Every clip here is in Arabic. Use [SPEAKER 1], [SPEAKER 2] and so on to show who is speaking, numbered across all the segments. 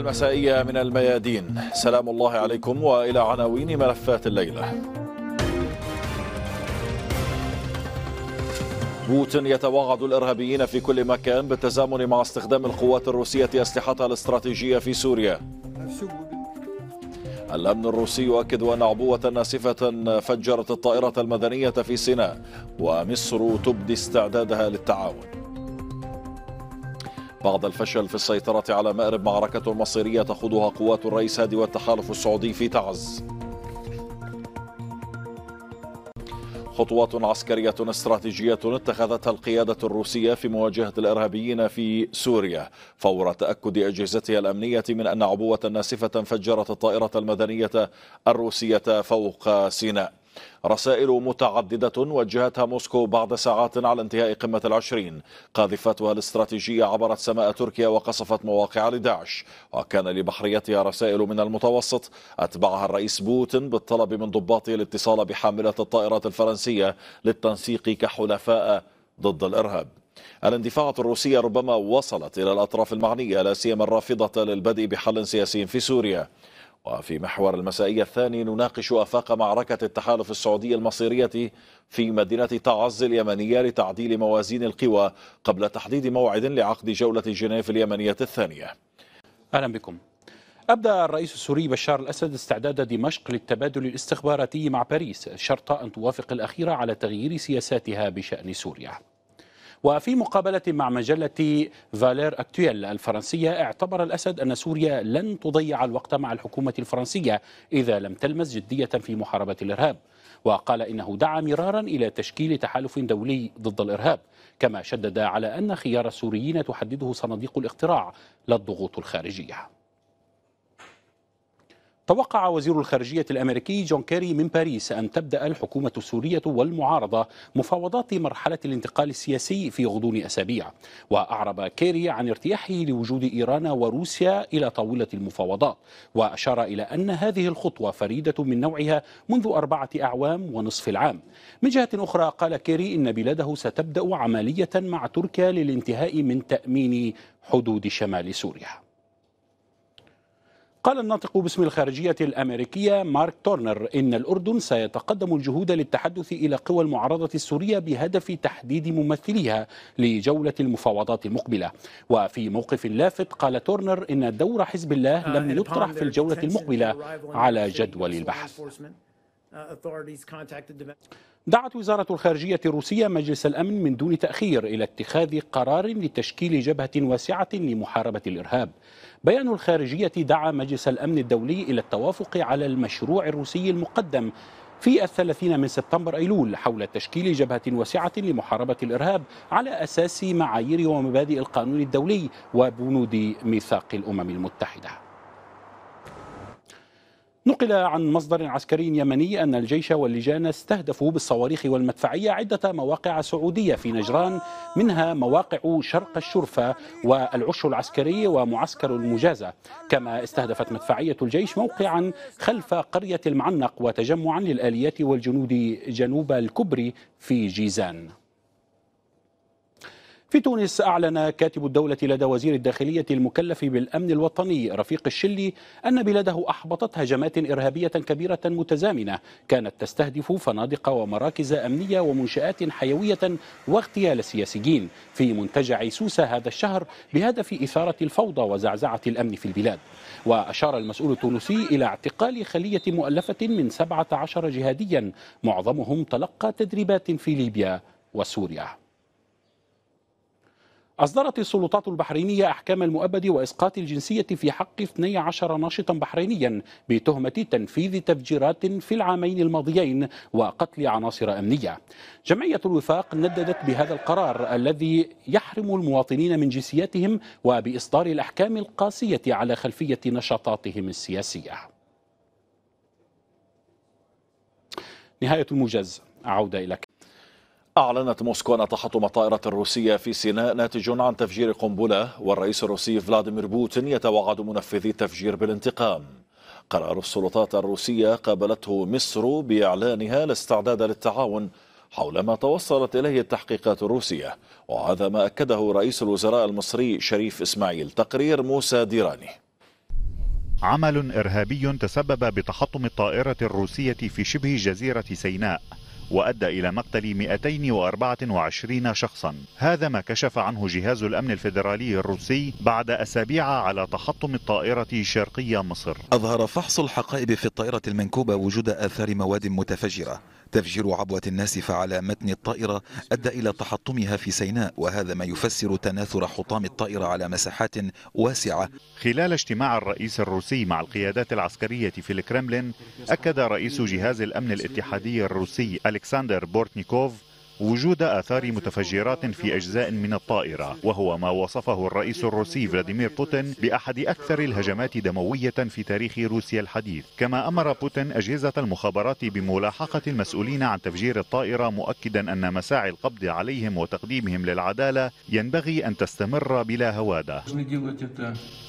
[SPEAKER 1] المسائية من الميادين سلام الله عليكم وإلى عناوين ملفات الليلة بوتين يتوعد الإرهابيين في كل مكان بالتزامن مع استخدام القوات الروسية أسلحتها الاستراتيجية في سوريا الأمن الروسي يؤكد أن عبوة ناسفة فجرت الطائرة المدنية في سيناء ومصر تبدي استعدادها للتعاون بعد الفشل في السيطرة على مأرب معركة مصيرية تخوضها قوات الرئيس هادي والتحالف السعودي في تعز خطوات عسكرية استراتيجية اتخذتها القيادة الروسية في مواجهة الإرهابيين في سوريا فور تأكد أجهزتها الأمنية من أن عبوة ناسفة فجرت الطائرة المدنية الروسية فوق سيناء رسائل متعددة وجهتها موسكو بعد ساعات على انتهاء قمة العشرين قاذفتها الاستراتيجية عبرت سماء تركيا وقصفت مواقع لداعش وكان لبحريتها رسائل من المتوسط أتبعها الرئيس بوتين بالطلب من ضباطه الاتصال بحاملة الطائرات الفرنسية للتنسيق كحلفاء ضد الإرهاب الاندفاعة الروسية ربما وصلت إلى الأطراف المعنية لا سيما الرافضة للبدء بحل سياسي في سوريا وفي محور المسائية الثاني نناقش أفاق معركة التحالف السعودي المصيرية في مدينة تعز اليمنية لتعديل موازين القوى قبل تحديد موعد لعقد جولة جنيف اليمنية الثانية أهلا
[SPEAKER 2] بكم أبدى الرئيس السوري بشار الأسد استعداد دمشق للتبادل الاستخباراتي مع باريس شرط أن توافق الأخيرة على تغيير سياساتها بشأن سوريا وفي مقابلة مع مجلة فالير أكتويل الفرنسية اعتبر الأسد أن سوريا لن تضيع الوقت مع الحكومة الفرنسية إذا لم تلمس جدية في محاربة الإرهاب وقال إنه دعا مرارا إلى تشكيل تحالف دولي ضد الإرهاب كما شدد على أن خيار السوريين تحدده صناديق الاقتراع لا الضغوط الخارجية توقع وزير الخارجية الأمريكي جون كيري من باريس أن تبدأ الحكومة السورية والمعارضة مفاوضات مرحلة الانتقال السياسي في غضون أسابيع وأعرب كيري عن ارتياحه لوجود إيران وروسيا إلى طاولة المفاوضات وأشار إلى أن هذه الخطوة فريدة من نوعها منذ أربعة أعوام ونصف العام من جهة أخرى قال كيري إن بلاده ستبدأ عملية مع تركيا للانتهاء من تأمين حدود شمال سوريا قال الناطق باسم الخارجية الأمريكية مارك تورنر إن الأردن سيتقدم الجهود للتحدث إلى قوى المعارضة السورية بهدف تحديد ممثليها لجولة المفاوضات المقبلة وفي موقف لافت قال تورنر إن دور حزب الله uh, لم يطرح في الجولة المقبلة على جدول البحث دعت وزارة الخارجية الروسية مجلس الأمن من دون تأخير إلى اتخاذ قرار لتشكيل جبهة واسعة لمحاربة الإرهاب. بيان الخارجية دعا مجلس الأمن الدولي إلى التوافق على المشروع الروسي المقدم في الثلاثين من سبتمبر أيلول حول تشكيل جبهة واسعة لمحاربة الإرهاب على أساس معايير ومبادئ القانون الدولي وبنود ميثاق الأمم المتحدة. نقل عن مصدر عسكري يمني أن الجيش واللجان استهدفوا بالصواريخ والمدفعية عدة مواقع سعودية في نجران منها مواقع شرق الشرفة والعش العسكري ومعسكر المجازة كما استهدفت مدفعية الجيش موقعا خلف قرية المعنق وتجمعا للآليات والجنود جنوب الكبري في جيزان في تونس أعلن كاتب الدولة لدى وزير الداخلية المكلف بالأمن الوطني رفيق الشلي أن بلاده أحبطت هجمات إرهابية كبيرة متزامنة كانت تستهدف فنادق ومراكز أمنية ومنشآت حيوية واغتيال سياسيين في منتجع سوسة هذا الشهر بهدف إثارة الفوضى وزعزعة الأمن في البلاد وأشار المسؤول التونسي إلى اعتقال خلية مؤلفة من 17 جهاديا معظمهم تلقى تدريبات في ليبيا وسوريا أصدرت السلطات البحرينية أحكام المؤبد وإسقاط الجنسية في حق 12 ناشطا بحرينيا بتهمة تنفيذ تفجيرات في العامين الماضيين وقتل عناصر أمنية جمعية الوفاق نددت بهذا القرار الذي يحرم المواطنين من جنسياتهم وبإصدار الأحكام القاسية على خلفية نشاطاتهم السياسية
[SPEAKER 1] نهاية الموجز أعود إلى أعلنت موسكو أن تحطم الطائرة الروسية في سيناء ناتج عن تفجير قنبلة والرئيس الروسي فلاديمير بوتين يتوعد منفذي التفجير بالانتقام قرار السلطات الروسية قابلته مصر بإعلانها الاستعداد للتعاون حول ما توصلت إليه التحقيقات الروسية وهذا ما أكده رئيس الوزراء المصري شريف إسماعيل تقرير موسى ديراني
[SPEAKER 3] عمل إرهابي تسبب بتحطم الطائرة الروسية في شبه جزيرة سيناء وأدى إلى مقتل 224 شخصا هذا ما كشف عنه جهاز الأمن الفيدرالي الروسي بعد أسابيع على تحطم الطائرة شرقية مصر أظهر فحص الحقائب في الطائرة المنكوبة وجود آثار مواد متفجرة تفجير عبوة الناسفة على متن الطائرة أدى إلى تحطمها في سيناء وهذا ما يفسر تناثر حطام الطائرة على مساحات واسعة خلال اجتماع الرئيس الروسي مع القيادات العسكرية في الكرملين أكد رئيس جهاز الأمن الاتحادي الروسي ألكسندر بورتنيكوف وجود آثار متفجرات في أجزاء من الطائرة وهو ما وصفه الرئيس الروسي فلاديمير بوتين بأحد أكثر الهجمات دموية في تاريخ روسيا الحديث كما أمر بوتين أجهزة المخابرات بملاحقة المسؤولين عن تفجير الطائرة مؤكدا أن مساعي القبض عليهم وتقديمهم للعدالة ينبغي أن تستمر بلا هوادة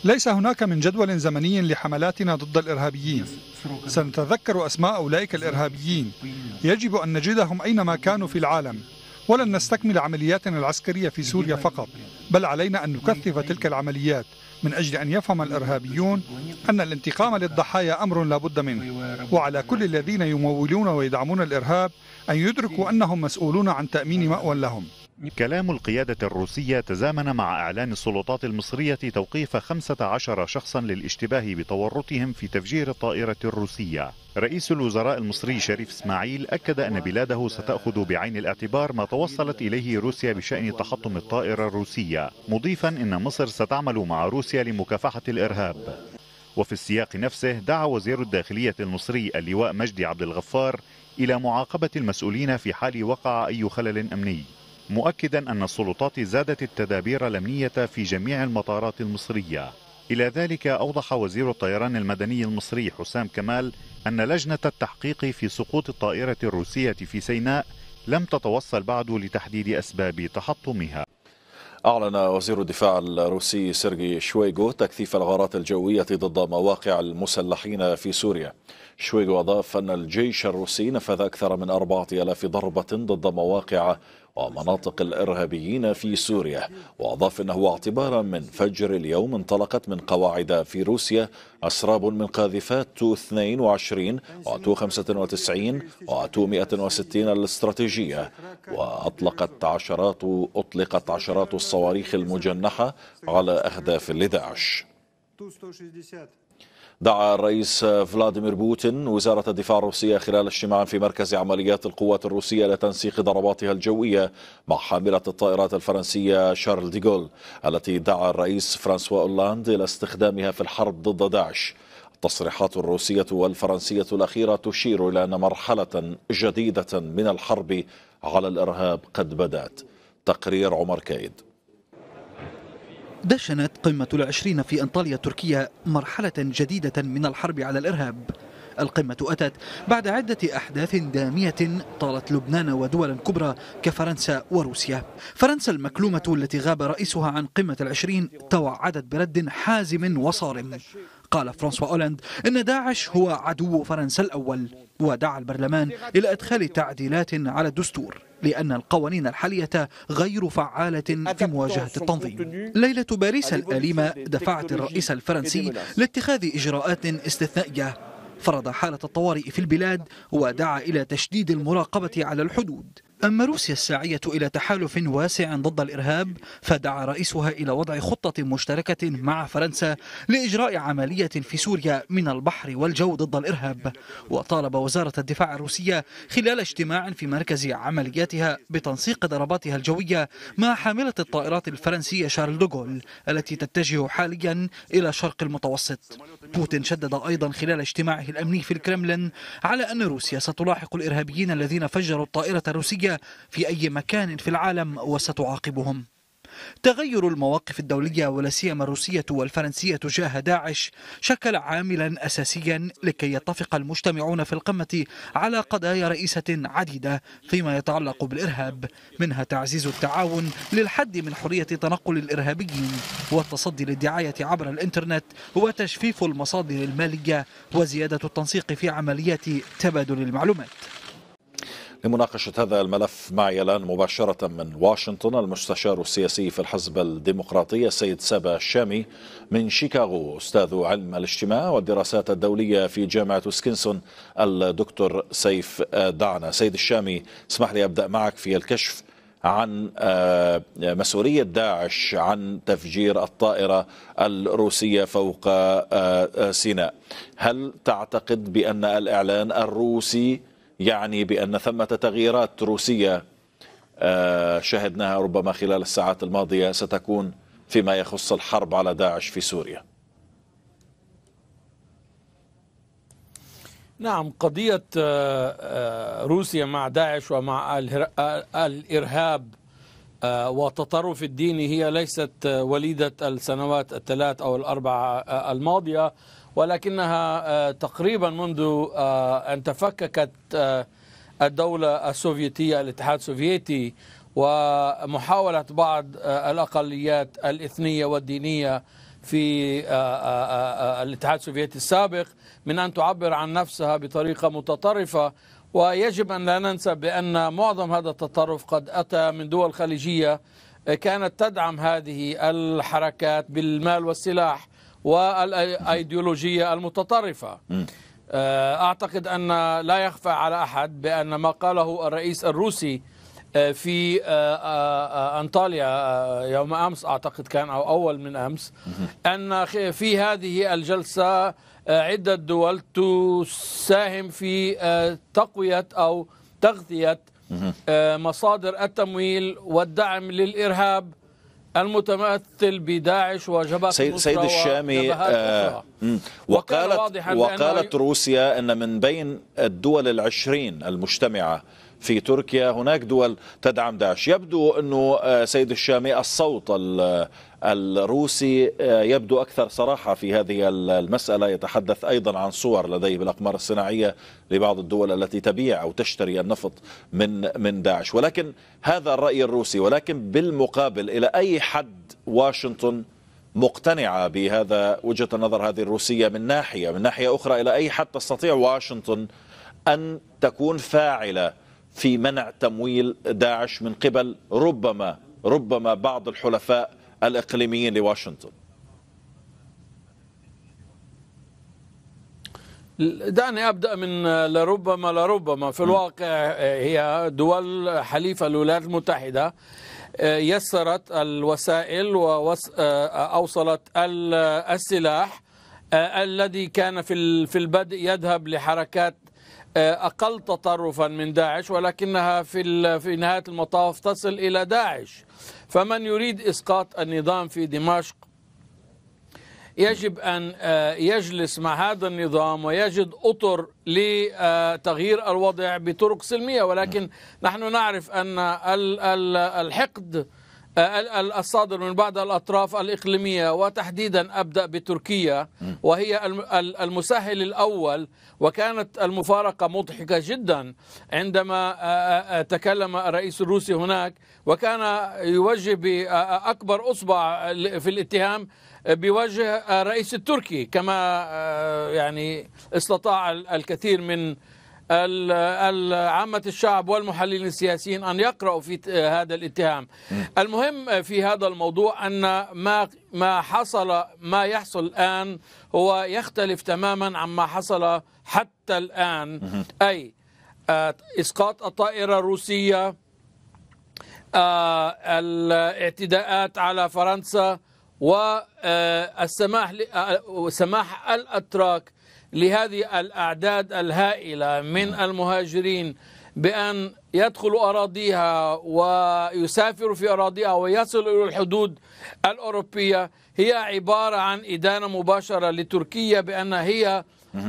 [SPEAKER 4] ليس هناك من جدول زمني لحملاتنا ضد الإرهابيين سنتذكر أسماء أولئك الإرهابيين يجب أن نجدهم أينما كانوا في العالم ولن نستكمل عملياتنا العسكرية في سوريا فقط بل علينا أن نكثف تلك العمليات من أجل أن يفهم الإرهابيون أن الانتقام للضحايا أمر لا بد منه وعلى كل الذين يمولون ويدعمون الإرهاب أن يدركوا أنهم مسؤولون عن تأمين مأوى لهم كلام القيادة
[SPEAKER 3] الروسية تزامن مع إعلان السلطات المصرية توقيف 15 شخصا للاشتباه بتورطهم في تفجير الطائرة الروسية رئيس الوزراء المصري شريف اسماعيل أكد أن بلاده ستأخذ بعين الاعتبار ما توصلت إليه روسيا بشأن تحطم الطائرة الروسية مضيفا أن مصر ستعمل مع روسيا لمكافحة الإرهاب وفي السياق نفسه دعا وزير الداخلية المصري اللواء مجدي عبد الغفار إلى معاقبة المسؤولين في حال وقع أي خلل أمني مؤكدا أن السلطات زادت التدابير الأمنية في جميع المطارات المصرية إلى ذلك أوضح وزير الطيران المدني المصري حسام كمال أن لجنة التحقيق في سقوط الطائرة الروسية في سيناء لم تتوصل بعد لتحديد أسباب تحطمها
[SPEAKER 1] أعلن وزير الدفاع الروسي سيرجي شويغو تكثيف الغارات الجوية ضد مواقع المسلحين في سوريا شويغو أضاف أن الجيش الروسي نفذ أكثر من أربعة ألاف ضربة ضد مواقع ومناطق الإرهابيين في سوريا وأضاف أنه اعتبارا من فجر اليوم انطلقت من قواعد في روسيا أسراب من قاذفات تو 22 وتو 95 وتو 160 الاستراتيجية وأطلقت عشرات أطلقت عشرات الصواريخ المجنحة على أهداف لداعش دعا الرئيس فلاديمير بوتين وزارة الدفاع الروسية خلال اجتماع في مركز عمليات القوات الروسية لتنسيق ضرباتها الجوية مع حاملة الطائرات الفرنسية شارل ديغول التي دعا الرئيس فرانسوا أولاند إلى استخدامها في الحرب ضد داعش التصريحات الروسية والفرنسية الأخيرة تشير إلى أن مرحلة جديدة من الحرب على الإرهاب قد بدأت تقرير عمر كايد
[SPEAKER 4] دشنت قمة العشرين في أنطاليا تركيا مرحلة جديدة من الحرب على الإرهاب القمة أتت بعد عدة أحداث دامية طالت لبنان ودولا كبرى كفرنسا وروسيا فرنسا المكلومة التي غاب رئيسها عن قمة العشرين توعدت برد حازم وصارم قال فرانسوا أولاند إن داعش هو عدو فرنسا الأول ودعا البرلمان إلى إدخال تعديلات على الدستور لأن القوانين الحالية غير فعالة في مواجهة التنظيم ليلة باريس الأليمة دفعت الرئيس الفرنسي لاتخاذ إجراءات استثنائية فرض حالة الطوارئ في البلاد ودعا إلى تشديد المراقبة على الحدود أما روسيا الساعية إلى تحالف واسع ضد الإرهاب فدعا رئيسها إلى وضع خطة مشتركة مع فرنسا لإجراء عملية في سوريا من البحر والجو ضد الإرهاب وطالب وزارة الدفاع الروسية خلال اجتماع في مركز عملياتها بتنسيق ضرباتها الجوية مع حاملة الطائرات الفرنسية شارل دوغول التي تتجه حاليا إلى شرق المتوسط بوتين شدد أيضا خلال اجتماعه الأمني في الكرملين على أن روسيا ستلاحق الإرهابيين الذين فجروا الطائرة الروسية في أي مكان في العالم وستعاقبهم تغير المواقف الدولية ولا سيما الروسية والفرنسية تجاه داعش شكل عاملا أساسيا لكي يتفق المجتمعون في القمة على قضايا رئيسة عديدة فيما يتعلق بالإرهاب منها تعزيز التعاون للحد من حرية تنقل الإرهابيين والتصدي للدعاية عبر الإنترنت وتجفيف المصادر المالية وزيادة التنسيق في عمليات تبادل المعلومات
[SPEAKER 1] لمناقشة هذا الملف معي الآن مباشرة من واشنطن المستشار السياسي في الحزب الديمقراطي السيد سابا الشامي من شيكاغو أستاذ علم الاجتماع والدراسات الدولية في جامعة وسكنسون الدكتور سيف دعنا سيد الشامي اسمح لي أبدأ معك في الكشف عن آه، مسؤولية داعش عن تفجير الطائرة الروسية فوق آه، آه، سيناء هل تعتقد بأن الإعلان الروسي يعني بأن ثمة تغييرات روسية آه، شهدناها ربما خلال الساعات الماضية ستكون فيما يخص الحرب على داعش في سوريا
[SPEAKER 5] نعم قضية آه، آه، روسيا مع داعش ومع الإرهاب والتطرف الديني هي ليست وليدة السنوات الثلاث أو الأربع الماضية ولكنها آه، تقريبا منذ آه، أن تفككت آه، الدولة السوفيتية الاتحاد السوفيتي ومحاولة بعض الأقليات الإثنية والدينية في الاتحاد السوفيتي السابق من أن تعبر عن نفسها بطريقة متطرفة ويجب أن لا ننسى بأن معظم هذا التطرف قد أتى من دول خليجية كانت تدعم هذه الحركات بالمال والسلاح والايديولوجيه المتطرفه آه، اعتقد ان لا يخفى على احد بان ما قاله الرئيس الروسي آه، في آه، انطاليا يوم امس اعتقد كان او اول من امس ان في هذه الجلسه عده دول تساهم في تقويه او تغذيه مصادر التمويل والدعم للارهاب المتمثل بداعش وجبهة سيد, سيد الشامي آه
[SPEAKER 1] وقالت وقالت روسيا أن من بين الدول العشرين المجتمعة في تركيا هناك دول تدعم داعش يبدو أنه آه، سيد الشامي الصوت الروسي آه، يبدو أكثر صراحة في هذه المسألة يتحدث أيضا عن صور لديه بالأقمار الصناعية لبعض الدول التي تبيع أو تشتري النفط من من داعش ولكن هذا الرأي الروسي ولكن بالمقابل إلى أي حد واشنطن مقتنعة بهذا وجهة النظر هذه الروسية من ناحية من ناحية أخرى إلى أي حد تستطيع واشنطن أن تكون فاعلة في منع تمويل داعش من قبل ربما ربما بعض الحلفاء الإقليميين لواشنطن
[SPEAKER 5] دعني ابدا من لربما لربما في الواقع آه، هي دول حليفه الولايات المتحده آه، يسرت الوسائل واوصلت آه، السلاح الذي كان في البدء يذهب لحركات آه، أقل تطرفا من داعش ولكنها في في نهاية المطاف تصل إلى داعش فمن يريد إسقاط النظام في دمشق يجب أن آه، يجلس مع هذا النظام ويجد أطر لتغيير الوضع بطرق سلمية ولكن نعم. نحن نعرف أن الحقد آه، الصادر من بعض الأطراف الإقليمية وتحديدا أبدأ بتركيا وهي المسهل الأول وكانت المفارقة مضحكة جدا عندما آه، آه، تكلم الرئيس الروسي هناك وكان يوجه بأكبر أصبع في الاتهام بوجه الرئيس التركي كما يعني استطاع الكثير من عامة الشعب والمحللين السياسيين أن يقرأوا في هذا الاتهام المهم في هذا الموضوع أن ما ما حصل ما يحصل الآن هو يختلف تماما عما حصل حتى الآن أي آه، إسقاط الطائرة الروسية آه، الاعتداءات على فرنسا والسماح آه، سماح الأتراك لهذه الأعداد الهائلة من نعم. المهاجرين بأن يدخلوا أراضيها ويسافروا في أراضيها ويصلوا إلى الحدود الأوروبية هي عبارة عن إدانة مباشرة لتركيا بأن هي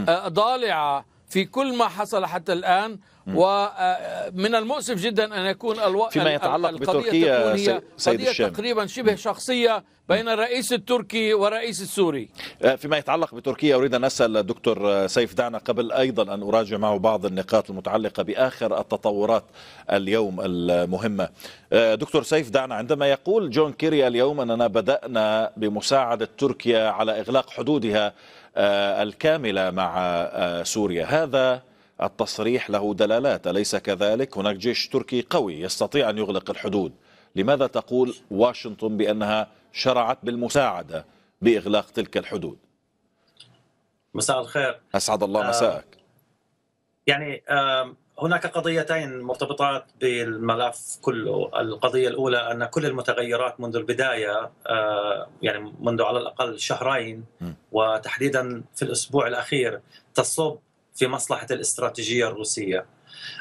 [SPEAKER 5] آه، ضالعة في كل ما حصل حتى الآن ومن آه، آه، المؤسف جدا أن يكون الو... فيما يتعلق بتركيا سيد الشام. تقريبا شبه شخصية بين الرئيس التركي والرئيس السوري آه، فيما يتعلق
[SPEAKER 1] بتركيا أريد أن أسأل دكتور سيف دعنا قبل أيضا أن أراجع معه بعض النقاط المتعلقة بآخر التطورات اليوم المهمة دكتور سيف دعنا عندما يقول جون كيري اليوم أننا بدأنا بمساعدة تركيا على إغلاق حدودها آه، الكاملة مع آه، سوريا هذا التصريح له دلالات أليس كذلك هناك جيش تركي قوي يستطيع أن يغلق الحدود لماذا تقول واشنطن بأنها شرعت بالمساعدة بإغلاق تلك الحدود
[SPEAKER 6] مساء الخير
[SPEAKER 1] أسعد الله آه، مساءك
[SPEAKER 6] يعني هناك قضيتين مرتبطات بالملف كله القضية الأولى أن كل المتغيرات منذ البداية آه، يعني منذ على الأقل شهرين وتحديدا في الأسبوع الأخير تصب في مصلحة الاستراتيجية الروسية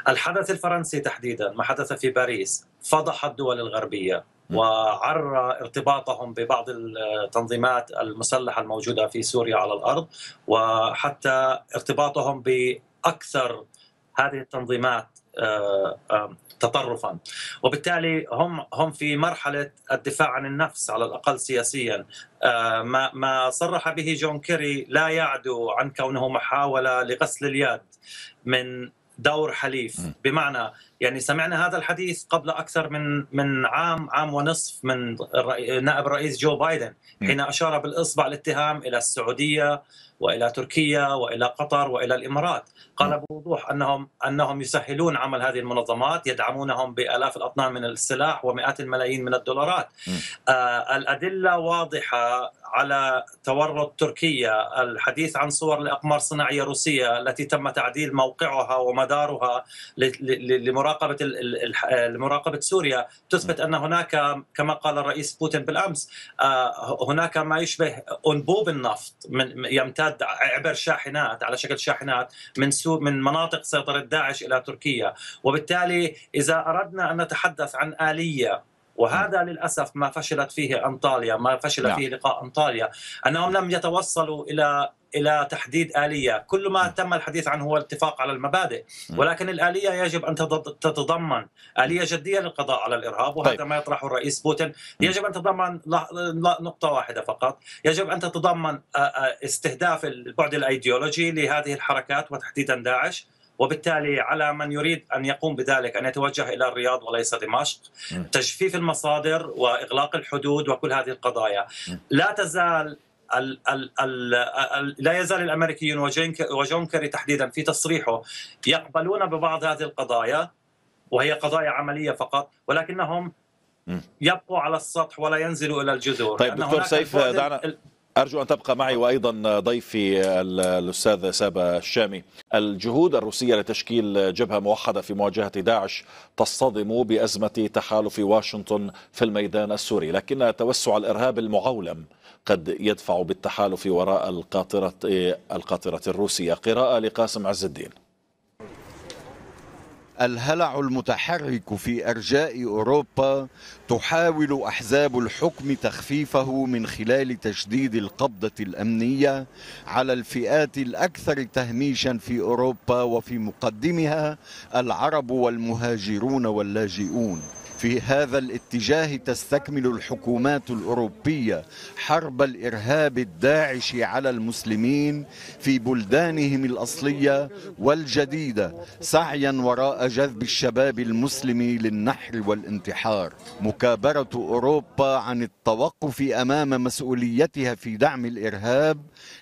[SPEAKER 6] الحدث الفرنسي تحديدا ما حدث في باريس فضح الدول الغربية وعرى ارتباطهم ببعض التنظيمات المسلحة الموجودة في سوريا على الأرض وحتى ارتباطهم بأكثر هذه التنظيمات آه، آه، تطرفا وبالتالي هم هم في مرحله الدفاع عن النفس على الاقل سياسيا آه، ما ما صرح به جون كيري لا يعدو عن كونه محاوله لغسل اليد من دور حليف بمعنى يعني سمعنا هذا الحديث قبل اكثر من من عام عام ونصف من نائب الرئيس جو بايدن حين اشار بالاصبع الاتهام الى السعوديه والى تركيا والى قطر والى الامارات قال بوضوح انهم انهم يسهلون عمل هذه المنظمات يدعمونهم بالاف الاطنان من السلاح ومئات الملايين من الدولارات آه الادله واضحه على تورط تركيا الحديث عن صور لاقمار صناعيه روسيه التي تم تعديل موقعها ومدارها لمراقبه مراقبه مراقبه سوريا تثبت ان هناك كما قال الرئيس بوتين بالامس آه، هناك ما يشبه انبوب النفط من يمتد عبر شاحنات على شكل شاحنات من من مناطق سيطره داعش الى تركيا وبالتالي اذا اردنا ان نتحدث عن اليه وهذا للاسف ما فشلت فيه انطاليا ما فشل نعم. فيه لقاء انطاليا انهم لم يتوصلوا الى الى تحديد اليه، كل ما نعم. تم الحديث عنه هو الاتفاق على المبادئ، نعم. ولكن الاليه يجب ان تتضمن اليه جديه للقضاء على الارهاب وهذا طيب. ما يطرحه الرئيس بوتين، يجب ان تتضمن نقطه واحده فقط، يجب ان تتضمن استهداف البعد الايديولوجي لهذه الحركات وتحديدا داعش، وبالتالي على من يريد أن يقوم بذلك أن يتوجه إلى الرياض وليس دمشق تجفيف المصادر وإغلاق الحدود وكل هذه القضايا لا تزال الـ الـ الـ الـ لا يزال الامريكيون وجون كيري تحديدا في تصريحه يقبلون ببعض هذه القضايا وهي قضايا عمليه فقط ولكنهم يبقوا على السطح ولا ينزلوا الى الجذور طيب دكتور سيف دعنا
[SPEAKER 1] أرجو أن تبقى معي وأيضا ضيفي الأستاذ سابا الشامي الجهود الروسية لتشكيل جبهة موحدة في مواجهة داعش تصطدم بأزمة تحالف واشنطن في الميدان السوري لكن توسع الإرهاب المعولم قد يدفع بالتحالف وراء القاطرة, القاطرة الروسية قراءة لقاسم عز الدين
[SPEAKER 7] الهلع المتحرك في ارجاء اوروبا تحاول احزاب الحكم تخفيفه من خلال تشديد القبضه الامنيه على الفئات الاكثر تهميشا في اوروبا وفي مقدمها العرب والمهاجرون واللاجئون في هذا الاتجاه تستكمل الحكومات الأوروبية حرب الإرهاب الداعش على المسلمين في بلدانهم الأصلية والجديدة سعيا وراء جذب الشباب المسلم للنحر والانتحار مكابرة أوروبا عن التوقف أمام مسؤوليتها في دعم الإرهاب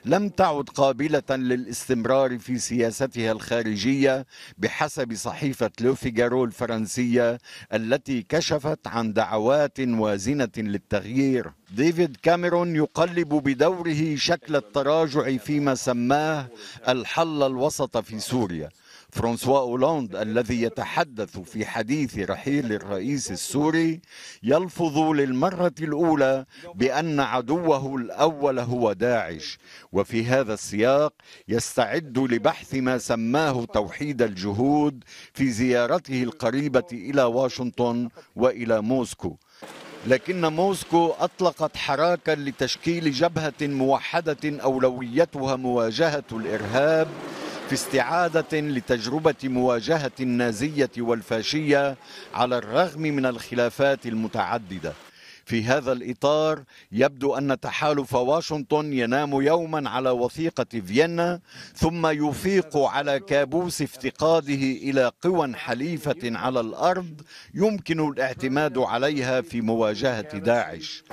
[SPEAKER 7] لم تعد قابلة للاستمرار في سياستها الخارجية بحسب صحيفة لوفيغارو الفرنسية التي كشفت عن دعوات وازنة للتغيير ديفيد كاميرون يقلب بدوره شكل التراجع فيما سماه الحل الوسط في سوريا فرانسوا أولاند الذي يتحدث في حديث رحيل الرئيس السوري يلفظ للمرة الأولى بأن عدوه الأول هو داعش وفي هذا السياق يستعد لبحث ما سماه توحيد الجهود في زيارته القريبة إلى واشنطن وإلى موسكو لكن موسكو أطلقت حراكا لتشكيل جبهة موحدة أولويتها مواجهة الإرهاب في استعادة لتجربة مواجهة النازية والفاشية على الرغم من الخلافات المتعددة في هذا الإطار يبدو أن تحالف واشنطن ينام يوما على وثيقة فيينا ثم يفيق على كابوس افتقاده إلى قوى حليفة على الأرض يمكن الاعتماد عليها في مواجهة داعش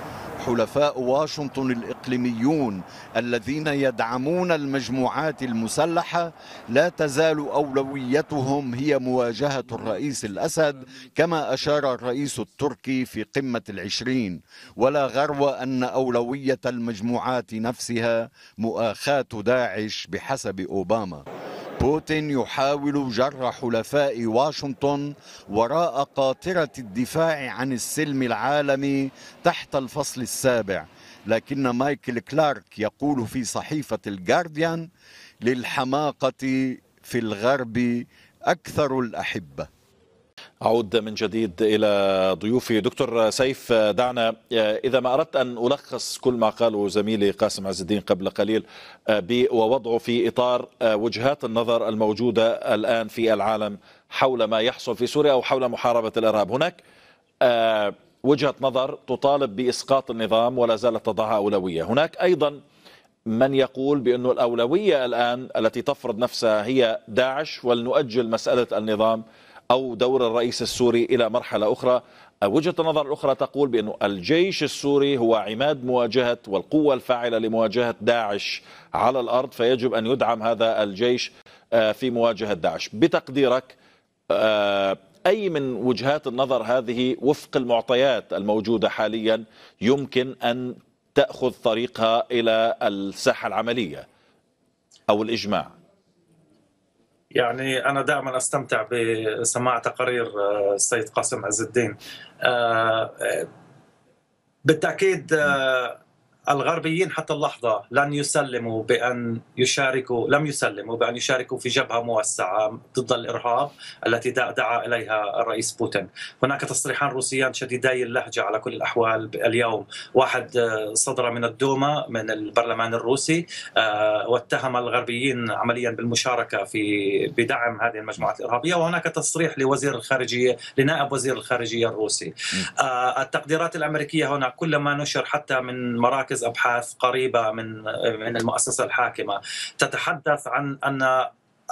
[SPEAKER 7] حلفاء واشنطن الإقليميون الذين يدعمون المجموعات المسلحة لا تزال أولويتهم هي مواجهة الرئيس الأسد كما أشار الرئيس التركي في قمة العشرين ولا غرو أن أولوية المجموعات نفسها مؤاخاة داعش بحسب أوباما بوتين يحاول جر حلفاء واشنطن وراء قاطرة الدفاع عن السلم العالمي تحت الفصل السابع لكن مايكل كلارك يقول في صحيفة الجارديان للحماقة في الغرب أكثر الأحبة
[SPEAKER 1] أعود من جديد إلى ضيوفي دكتور سيف دعنا إذا ما أردت أن ألخص كل ما قاله زميلي قاسم عز الدين قبل قليل ووضعه في إطار وجهات النظر الموجودة الآن في العالم حول ما يحصل في سوريا أو حول محاربة الإرهاب هناك آه، وجهة نظر تطالب بإسقاط النظام ولا زالت تضعها أولوية هناك أيضا من يقول بأن الأولوية الآن التي تفرض نفسها هي داعش ولنؤجل مسألة النظام أو دور الرئيس السوري إلى مرحلة أخرى وجهة النظر الأخرى تقول بأن الجيش السوري هو عماد مواجهة والقوة الفاعلة لمواجهة داعش على الأرض فيجب أن يدعم هذا الجيش آه، في مواجهة داعش بتقديرك آه، أي من وجهات النظر هذه وفق المعطيات الموجودة حاليا يمكن أن تأخذ طريقها إلى الساحة العملية أو الإجماع
[SPEAKER 6] يعني انا دائما استمتع بسماع تقارير آه، السيد قاسم عز الدين آه، آه، بالتاكيد الغربيين حتى اللحظة لن يسلموا بأن يشاركوا لم يسلموا بأن يشاركوا في جبهة موسعة ضد الإرهاب التي دعا إليها الرئيس بوتين هناك تصريحان روسيان شديدي اللهجة على كل الأحوال اليوم واحد آه، صدر من الدوما من البرلمان الروسي آه، واتهم الغربيين عمليا بالمشاركة في بدعم هذه المجموعات الإرهابية وهناك تصريح لوزير الخارجية لنائب وزير الخارجية الروسي آه، التقديرات الأمريكية هنا كل ما نشر حتى من مراكز مراكز ابحاث قريبه من من المؤسسه الحاكمه تتحدث عن ان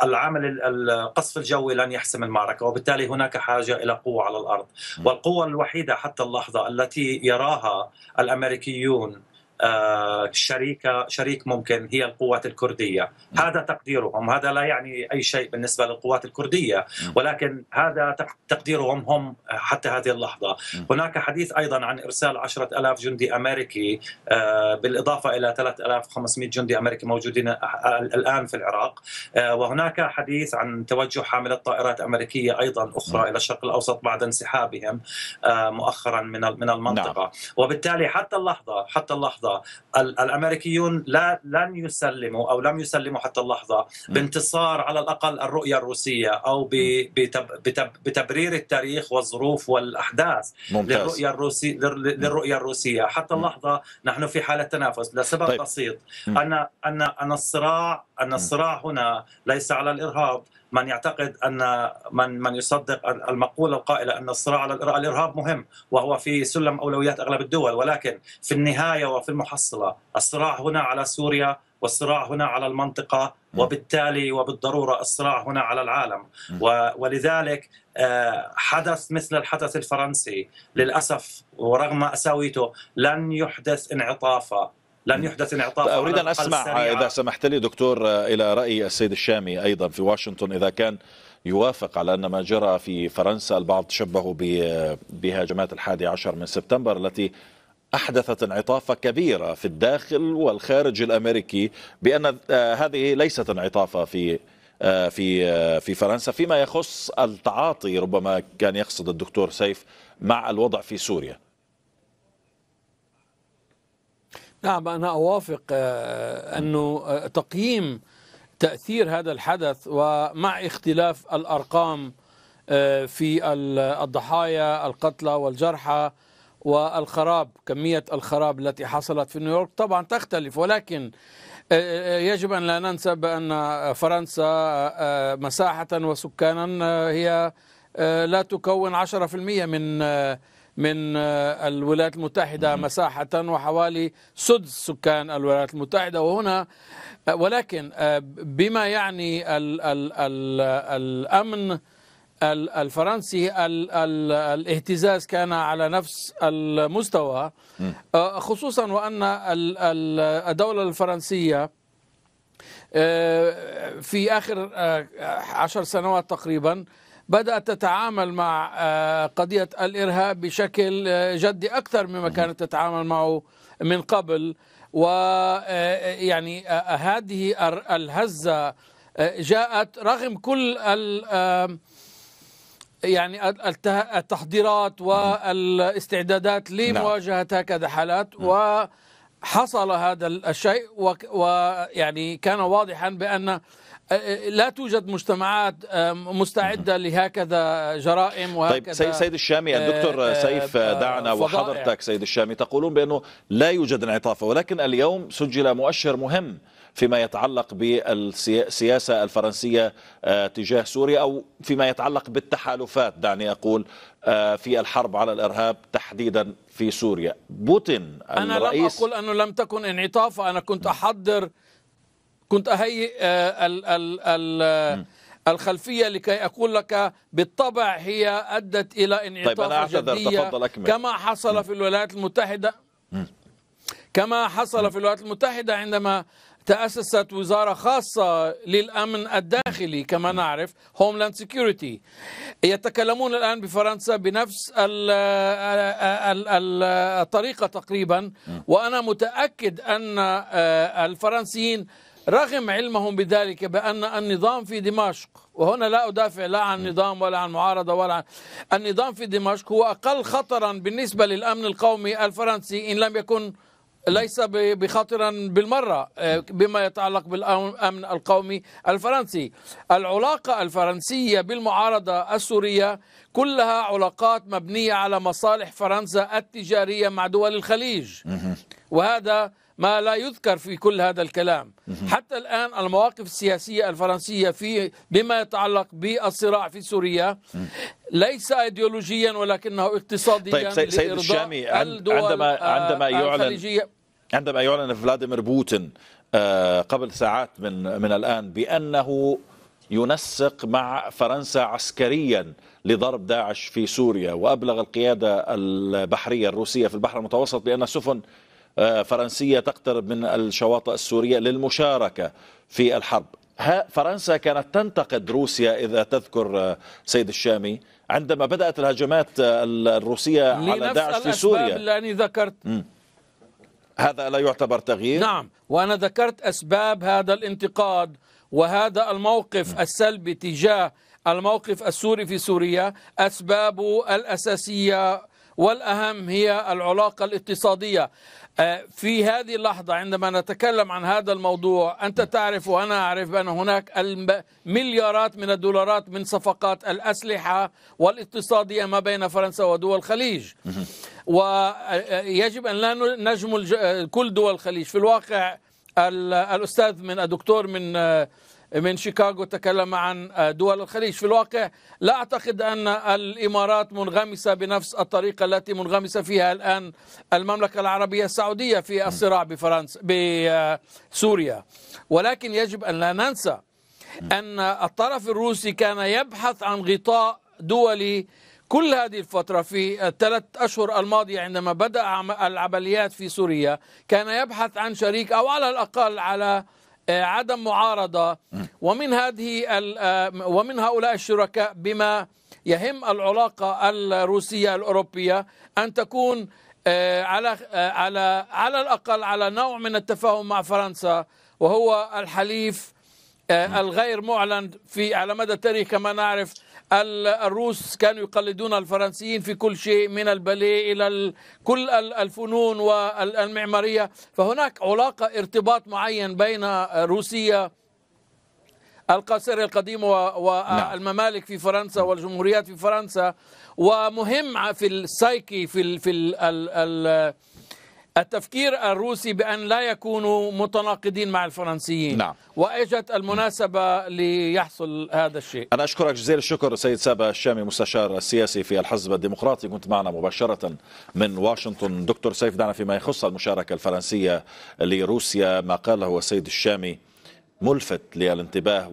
[SPEAKER 6] العمل القصف الجوي لن يحسم المعركة وبالتالي هناك حاجة إلى قوة على الأرض والقوة الوحيدة حتى اللحظة التي يراها الأمريكيون آه، شريكه شريك ممكن هي القوات الكرديه، هذا تقديرهم، هذا لا يعني اي شيء بالنسبه للقوات الكرديه، ولكن هذا تقديرهم هم حتى هذه اللحظه، هناك حديث ايضا عن ارسال 10000 جندي امريكي آه، بالاضافه الى 3500 جندي امريكي موجودين أه- الان في العراق، وهناك حديث عن توجه حامل طائرات امريكيه ايضا اخرى الى الشرق الاوسط بعد انسحابهم مؤخرا من المنطقه، نعم. وبالتالي حتى اللحظه حتى اللحظه اللحظه الامريكيون لا لن يسلموا او لم يسلموا حتى اللحظه بانتصار على الاقل الرؤيه الروسيه او بتبرير التاريخ والظروف والاحداث ممتاز. للرؤيه الروسيه للرؤيه الروسيه حتى اللحظه نحن في حاله تنافس لسبب طيب. بسيط ان ان ان الصراع ان نعم. الصراع هنا ليس على الارهاب من يعتقد ان من من يصدق المقوله القائله ان الصراع على الارهاب مهم وهو في سلم اولويات اغلب الدول ولكن في النهايه وفي المحصله الصراع هنا على سوريا والصراع هنا على المنطقه نعم. وبالتالي وبالضروره الصراع هنا على العالم نعم. ولذلك آه، حدث مثل الحدث الفرنسي للاسف ورغم اساويته لن يحدث انعطافا لن يحدث انعطاف اريد ان اسمع اذا
[SPEAKER 1] سمحت لي دكتور الى راي السيد الشامي ايضا في واشنطن اذا كان يوافق على أن ما جرى في فرنسا البعض تشبهوا بهجمات الحادي عشر من سبتمبر التي أحدثت انعطافة كبيرة في الداخل والخارج الأمريكي بأن آه، هذه ليست انعطافة في آه، في آه، في فرنسا فيما يخص التعاطي ربما كان يقصد الدكتور سيف مع الوضع في سوريا
[SPEAKER 5] نعم أنا أوافق آه، أنه آه، تقييم تأثير هذا الحدث ومع اختلاف الأرقام آه، في الضحايا القتلى والجرحى والخراب كمية الخراب التي حصلت في نيويورك طبعا تختلف ولكن يجب أن لا ننسى بأن فرنسا مساحة وسكانا هي لا تكون 10% من من آه، الولايات المتحدة مساحة وحوالي سدس سكان الولايات المتحدة وهنا آه، ولكن آه، بما يعني ال ال ال الأمن الفرنسي الاهتزاز كان على نفس المستوى خصوصا وأن الدولة الفرنسية في آخر عشر سنوات تقريبا بدأت تتعامل مع آه، قضية الإرهاب بشكل آه، جدي أكثر مما كانت تتعامل معه من قبل ويعني آه، هذه الهزة جاءت رغم كل يعني التحضيرات والاستعدادات لمواجهة نعم. هكذا حالات وحصل هذا الشيء ويعني كان واضحا بأن أه، أه، لا توجد مجتمعات أه، مستعده لهكذا جرائم طيب، وهكذا طيب سيد الشامي الدكتور سيف دعنا وحضرتك
[SPEAKER 1] سيد الشامي تقولون بانه لا يوجد انعطاف ولكن اليوم سجل مؤشر مهم فيما يتعلق بالسياسه الفرنسيه تجاه سوريا او فيما يتعلق بالتحالفات دعني اقول في الحرب على الارهاب تحديدا في سوريا بوتين الرئيس انا لم اقل
[SPEAKER 5] انه لم تكن انعطاف انا كنت احضر كنت أهيئ آه، ال ال ال الخلفية لكي أقول لك بالطبع هي أدت إلى انعطاف طيب جدية كما حصل في الولايات المتحدة كما حصل في الولايات المتحدة عندما تأسست وزارة خاصة للأمن الداخلي كما نعرف هوملاند سيكوريتي يتكلمون الآن بفرنسا بنفس آه، الطريقة تقريبا وأنا متأكد أن آه، الفرنسيين رغم علمهم بذلك بأن النظام في دمشق وهنا لا أدافع لا عن نظام ولا عن معارضة ولا عن النظام في دمشق هو أقل خطرا بالنسبة للأمن القومي الفرنسي إن لم يكن ليس بخطرا بالمرة آه، بما يتعلق بالأمن القومي الفرنسي العلاقة الفرنسية بالمعارضة السورية كلها علاقات مبنية على مصالح فرنسا التجارية مع دول الخليج وهذا ما لا يذكر في كل هذا الكلام حتى الآن المواقف السياسية الفرنسية في بما يتعلق بالصراع في سوريا ليس ايديولوجيا ولكنه اقتصاديا طيب سيد الشامي عندما عندما يعلن
[SPEAKER 1] عندما يعلن فلاديمير بوتين آه، قبل ساعات من من الآن بأنه ينسق مع فرنسا عسكريا لضرب داعش في سوريا وأبلغ القيادة البحرية الروسية في البحر المتوسط بأن سفن آه، فرنسية تقترب من الشواطئ السورية للمشاركة في الحرب فرنسا كانت تنتقد روسيا إذا تذكر آه، سيد الشامي عندما بدأت الهجمات آه، الروسية على داعش في سوريا
[SPEAKER 5] لأني ذكرت م. هذا لا يعتبر تغيير نعم وأنا ذكرت أسباب هذا الانتقاد وهذا الموقف السلبي تجاه الموقف السوري في سوريا أسبابه الأساسية والأهم هي العلاقة الاقتصادية آه، في هذه اللحظة عندما نتكلم عن هذا الموضوع أنت تعرف وأنا أعرف بأن هناك مليارات من الدولارات من صفقات الأسلحة والاقتصادية ما بين فرنسا ودول الخليج ويجب آه، أن لا نجمل آه، كل دول الخليج في الواقع الأستاذ من الدكتور من من شيكاغو تكلم عن آه، دول الخليج في الواقع لا أعتقد أن الإمارات منغمسة بنفس الطريقة التي منغمسة فيها الآن المملكة العربية السعودية في الصراع بفرنسا بسوريا ولكن يجب أن لا ننسى أن الطرف الروسي كان يبحث عن غطاء دولي كل هذه الفترة في الثلاث أشهر الماضية عندما بدأ العمليات في سوريا كان يبحث عن شريك أو على الأقل على آه، عدم معارضه ومن هذه آه، ومن هؤلاء الشركاء بما يهم العلاقه الروسيه الاوروبيه ان تكون آه، على على على الاقل على نوع من التفاهم مع فرنسا وهو الحليف الغير معلن في على مدى التاريخ كما نعرف الروس كانوا يقلدون الفرنسيين في كل شيء من الباليه الى كل الفنون والمعماريه فهناك علاقه ارتباط معين بين روسيا القصر القديمة والممالك نعم. في فرنسا والجمهوريات في فرنسا ومهم في السايكي في الـ في الـ ال ال التفكير الروسي بأن لا يكونوا متناقضين مع الفرنسيين نعم. وإجت المناسبة ليحصل هذا الشيء
[SPEAKER 1] أنا أشكرك جزيل الشكر سيد سابا الشامي مستشار السياسي في الحزب الديمقراطي كنت معنا مباشرة من واشنطن دكتور سيف دعنا فيما يخص المشاركة الفرنسية لروسيا ما قاله السيد الشامي ملفت للانتباه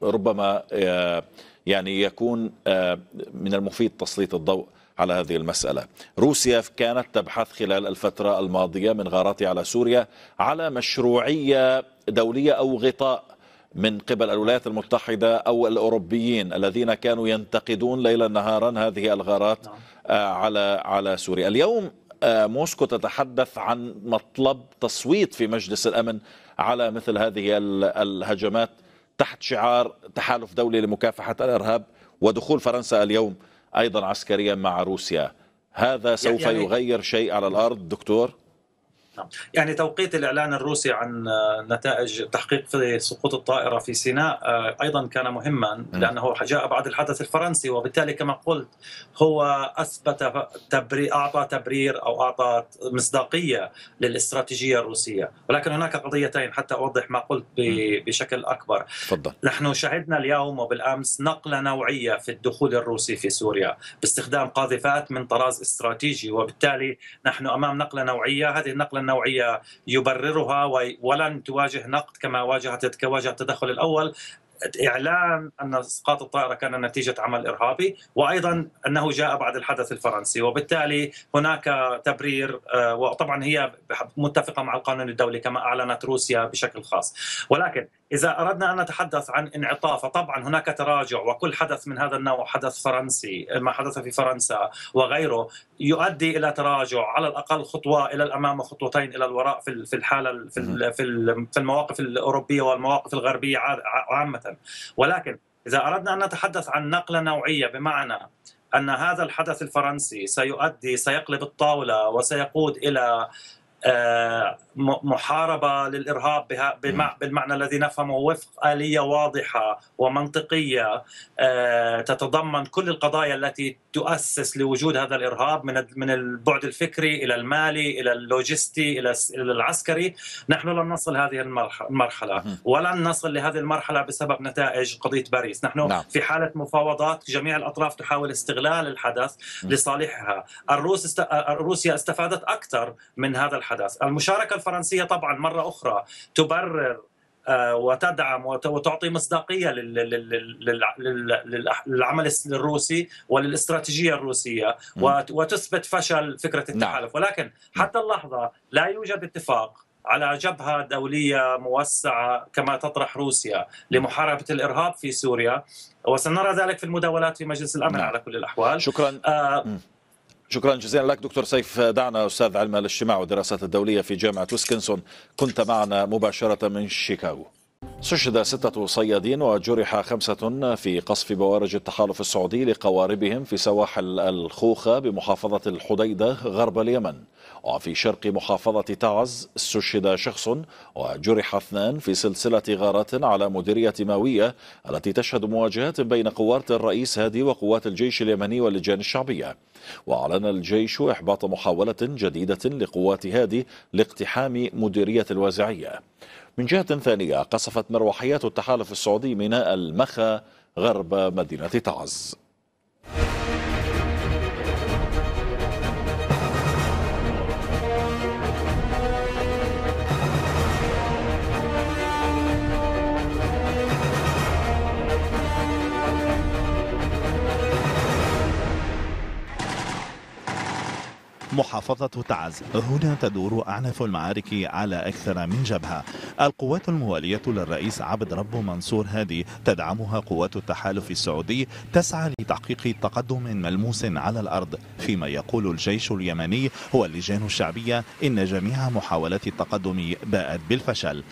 [SPEAKER 1] وربما آه، يعني يكون آه، من المفيد تسليط الضوء على هذه المسألة روسيا كانت تبحث خلال الفترة الماضية من غاراتها على سوريا على مشروعية دولية أو غطاء من قبل الولايات المتحدة أو الأوروبيين الذين كانوا ينتقدون ليلا نهارا هذه الغارات نعم. آه، على على سوريا اليوم آه، موسكو تتحدث عن مطلب تصويت في مجلس الأمن على مثل هذه الهجمات تحت شعار تحالف دولي لمكافحة الإرهاب ودخول فرنسا اليوم أيضا عسكريا مع روسيا هذا سوف يعني يغير شيء على الأرض دكتور
[SPEAKER 6] نعم. يعني توقيت الإعلان الروسي عن آه، نتائج تحقيق في سقوط الطائرة في سيناء آه، أيضا كان مهما لأنه جاء بعد الحدث الفرنسي وبالتالي كما قلت هو أثبت تبري أعطى تبرير أو أعطى مصداقية للاستراتيجية الروسية ولكن هناك قضيتين حتى أوضح ما قلت بشكل أكبر فضل. نحن شهدنا اليوم وبالأمس نقلة نوعية في الدخول الروسي في سوريا باستخدام قاذفات من طراز استراتيجي وبالتالي نحن أمام نقلة نوعية هذه النقلة النوعيه يبررها ولن تواجه نقد كما واجهت كواجه التدخل الاول اعلان ان اسقاط الطائره كان نتيجه عمل ارهابي وايضا انه جاء بعد الحدث الفرنسي وبالتالي هناك تبرير آه، وطبعا هي متفقه مع القانون الدولي كما اعلنت روسيا بشكل خاص ولكن إذا أردنا أن نتحدث عن انعطاف فطبعا هناك تراجع وكل حدث من هذا النوع حدث فرنسي ما حدث في فرنسا وغيره يؤدي إلى تراجع على الأقل خطوة إلى الأمام وخطوتين إلى الوراء في الحالة في المواقف الأوروبية والمواقف الغربية عامة ولكن إذا أردنا أن نتحدث عن نقلة نوعية بمعنى أن هذا الحدث الفرنسي سيؤدي سيقلب الطاولة وسيقود إلى آه، محاربه للارهاب بالمعنى الذي نفهمه وفق اليه واضحه ومنطقيه آه، تتضمن كل القضايا التي تؤسس لوجود هذا الارهاب من من البعد الفكري الى المالي الى اللوجستي الى العسكري نحن لن نصل هذه المرحله ولن نصل لهذه المرحله بسبب نتائج قضيه باريس نحن نعم. في حاله مفاوضات جميع الاطراف تحاول استغلال الحدث لصالحها الروس است... روسيا استفادت اكثر من هذا الحدث الحدث المشاركة الفرنسية طبعا مرة أخرى تبرر آه، وتدعم وتعطي مصداقيه للعمل الروسي وللاستراتيجيه الروسيه وتثبت فشل فكره نعم. التحالف ولكن حتى اللحظه لا يوجد اتفاق على جبهه دوليه موسعه كما تطرح روسيا لمحاربه الارهاب في سوريا وسنرى ذلك في المداولات في مجلس الامن نعم. على كل الاحوال
[SPEAKER 1] شكرا آه شكرا جزيلا لك دكتور سيف دعنا استاذ علم الاجتماع والدراسات الدوليه في جامعه ويسكنسون كنت معنا مباشره من شيكاغو استشهد ستة صيادين وجرح خمسة في قصف بوارج التحالف السعودي لقواربهم في سواحل الخوخة بمحافظة الحديدة غرب اليمن وفي شرق محافظة تعز استشهد شخص وجرح اثنان في سلسلة غارات على مديرية ماوية التي تشهد مواجهات بين قوات الرئيس هادي وقوات الجيش اليمني واللجان الشعبية وأعلن الجيش إحباط محاولة جديدة لقوات هادي لاقتحام مديرية الوازعية من جهة ثانية قصفت مروحيات التحالف السعودي ميناء المخا غرب مدينة تعز
[SPEAKER 8] محافظة تعز هنا تدور أعنف المعارك على أكثر من جبهة القوات الموالية للرئيس عبد ربه منصور هادي تدعمها قوات التحالف السعودي تسعى لتحقيق تقدم ملموس على الأرض فيما يقول الجيش اليمني واللجان الشعبية إن جميع محاولات التقدم باءت بالفشل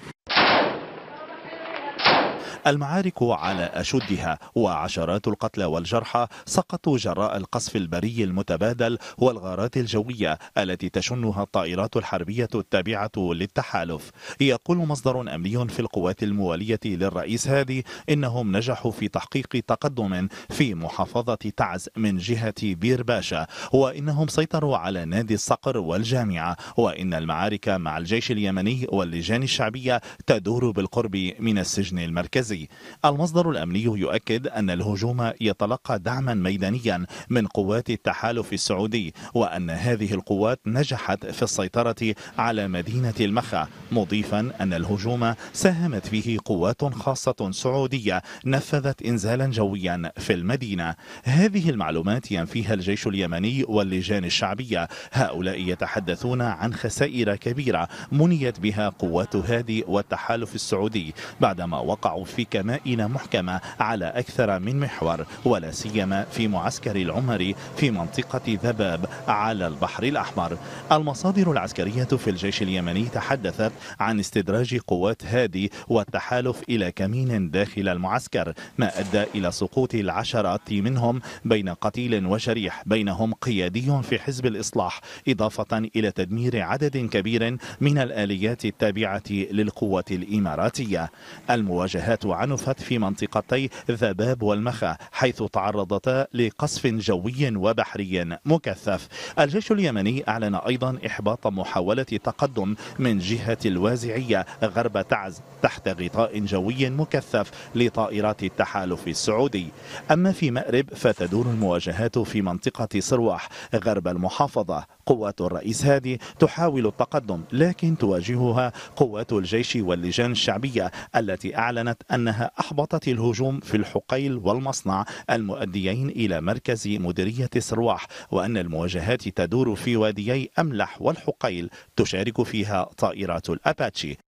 [SPEAKER 8] المعارك على أشدها وعشرات القتلى والجرحى سقطوا جراء القصف البري المتبادل والغارات الجوية التي تشنها الطائرات الحربية التابعة للتحالف يقول مصدر أمني في القوات الموالية للرئيس هادي إنهم نجحوا في تحقيق تقدم في محافظة تعز من جهة بير باشا وإنهم سيطروا على نادي الصقر والجامعة وإن المعارك مع الجيش اليمني واللجان الشعبية تدور بالقرب من السجن المركزي الغزي المصدر الأمني يؤكد أن الهجوم يتلقى دعما ميدانيا من قوات التحالف السعودي وأن هذه القوات نجحت في السيطرة على مدينة المخا مضيفا أن الهجوم ساهمت فيه قوات خاصة سعودية نفذت إنزالا جويا في المدينة هذه المعلومات ينفيها الجيش اليمني واللجان الشعبية هؤلاء يتحدثون عن خسائر كبيرة منيت بها قوات هادي والتحالف السعودي بعدما وقعوا في في كمائن محكمة على أكثر من محور ولا سيما في معسكر العمري في منطقة ذباب على البحر الأحمر المصادر العسكرية في الجيش اليمني تحدثت عن استدراج قوات هادي والتحالف إلى كمين داخل المعسكر ما أدى إلى سقوط العشرات منهم بين قتيل وشريح بينهم قيادي في حزب الإصلاح إضافة إلى تدمير عدد كبير من الآليات التابعة للقوات الإماراتية المواجهات عنفت في منطقتي ذباب والمخا حيث تعرضتا لقصف جوي وبحري مكثف الجيش اليمني أعلن أيضا إحباط محاولة تقدم من جهة الوازعية غرب تعز تحت غطاء جوي مكثف لطائرات التحالف السعودي أما في مأرب فتدور المواجهات في منطقة صرواح غرب المحافظة قوات الرئيس هادي تحاول التقدم لكن تواجهها قوات الجيش واللجان الشعبية التي أعلنت أنها أحبطت الهجوم في الحقيل والمصنع المؤديين إلى مركز مديرية سرواح وأن المواجهات تدور في واديي أملح والحقيل تشارك فيها طائرات الأباتشي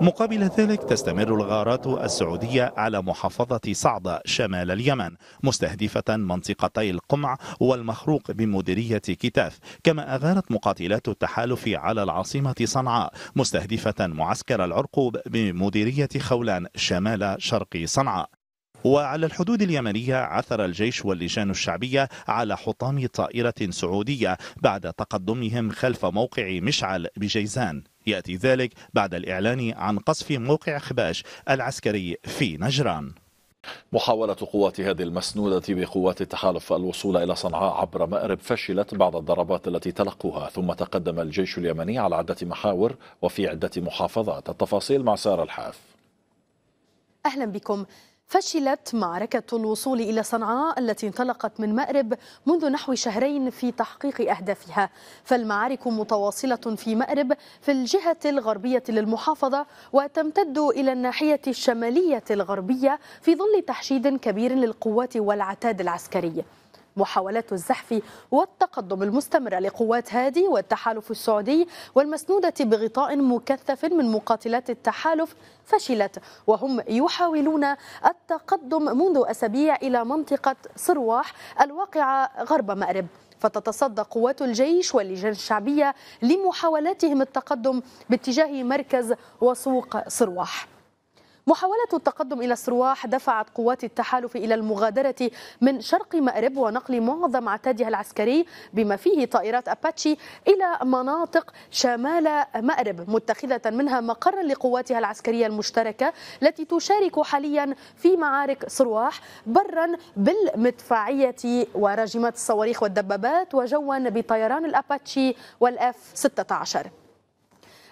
[SPEAKER 8] مقابل ذلك تستمر الغارات السعودية على محافظة صعدة شمال اليمن مستهدفة منطقتي القمع والمخروق بمديرية كتاف كما أغارت مقاتلات التحالف على العاصمة صنعاء مستهدفة معسكر العرقوب بمديرية خولان شمال شرق صنعاء وعلى الحدود اليمنية عثر الجيش واللجان الشعبية على حطام طائرة سعودية بعد تقدمهم خلف موقع مشعل بجيزان يأتي ذلك بعد الإعلان عن قصف موقع
[SPEAKER 1] خباش العسكري في نجران محاولة قوات هذه المسنودة بقوات التحالف الوصول إلى صنعاء عبر مأرب فشلت بعد الضربات التي تلقوها ثم تقدم الجيش اليمني على عدة محاور وفي عدة محافظات التفاصيل مع سارة
[SPEAKER 9] الحاف أهلا بكم فشلت معركة الوصول إلى صنعاء التي انطلقت من مأرب منذ نحو شهرين في تحقيق أهدافها فالمعارك متواصلة في مأرب في الجهة الغربية للمحافظة وتمتد إلى الناحية الشمالية الغربية في ظل تحشيد كبير للقوات والعتاد العسكري محاولات الزحف والتقدم المستمرة لقوات هادي والتحالف السعودي والمسنودة بغطاء مكثف من مقاتلات التحالف فشلت وهم يحاولون التقدم منذ أسابيع إلى منطقة صرواح الواقعة غرب مأرب فتتصدى قوات الجيش واللجان الشعبية لمحاولاتهم التقدم باتجاه مركز وسوق صرواح محاولة التقدم إلى سرواح دفعت قوات التحالف إلى المغادرة من شرق مأرب ونقل معظم عتادها العسكري بما فيه طائرات أباتشي إلى مناطق شمال مأرب متخذة منها مقرا لقواتها العسكرية المشتركة التي تشارك حاليا في معارك سرواح برا بالمدفعية وراجمات الصواريخ والدبابات وجوا بطيران الأباتشي والأف 16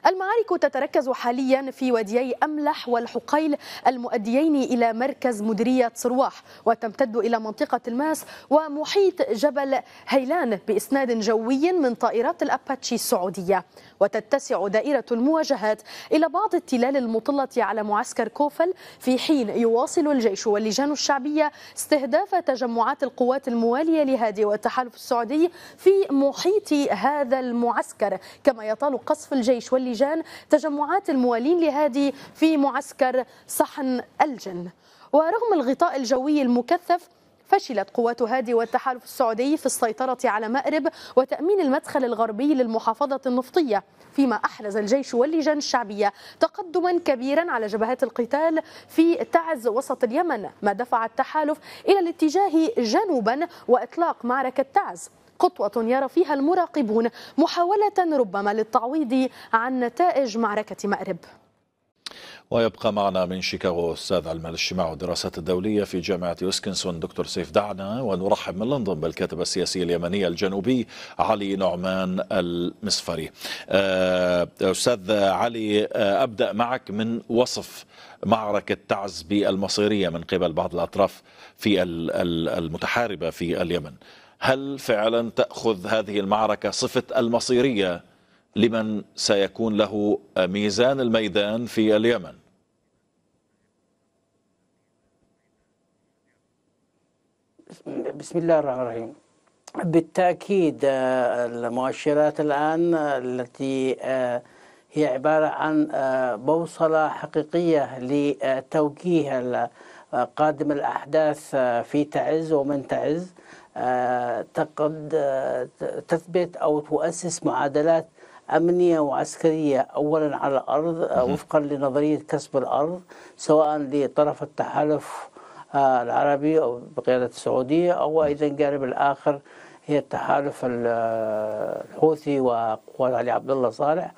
[SPEAKER 9] المعارك تتركز حاليا في واديي أملح والحقيل المؤديين إلى مركز مديرية صرواح وتمتد إلى منطقة الماس ومحيط جبل هيلان بإسناد جوي من طائرات الأباتشي السعودية وتتسع دائرة المواجهات إلى بعض التلال المطلة على معسكر كوفل في حين يواصل الجيش واللجان الشعبية استهداف تجمعات القوات الموالية لهادي والتحالف السعودي في محيط هذا المعسكر كما يطال قصف الجيش واللجان لجان تجمعات الموالين لهادي في معسكر صحن الجن ورغم الغطاء الجوي المكثف فشلت قوات هادي والتحالف السعودي في السيطرة على مأرب وتأمين المدخل الغربي للمحافظة النفطية فيما أحرز الجيش واللجان الشعبية تقدما كبيرا على جبهات القتال في تعز وسط اليمن ما دفع التحالف إلى الاتجاه جنوبا وإطلاق معركة تعز خطوة يرى فيها المراقبون محاولة ربما للتعويض عن نتائج معركة مأرب
[SPEAKER 1] ويبقى معنا من شيكاغو استاذ علم الاجتماع والدراسات الدوليه في جامعه ويسكنسون دكتور سيف دعنا ونرحب من لندن بالكاتب السياسي اليمني الجنوبي علي نعمان المصفري آه، استاذ علي آه، ابدا معك من وصف معركه تعز بالمصيريه من قبل بعض الاطراف في المتحاربه في اليمن. هل فعلا تأخذ هذه المعركة صفة المصيرية لمن سيكون له ميزان الميدان في اليمن
[SPEAKER 10] بسم الله الرحمن الرحيم بالتأكيد آه، المؤشرات الآن آه، التي آه، هي عبارة عن بوصلة حقيقية لتوجيه قادم الأحداث في تعز ومن تعز تقد تثبت أو تؤسس معادلات أمنية وعسكرية أولا على الأرض آه، وفقا لنظرية كسب الأرض سواء لطرف التحالف آه، العربي أو بقيادة السعودية أو أيضا الجانب الآخر هي التحالف الحوثي وقوات علي عبد الله صالح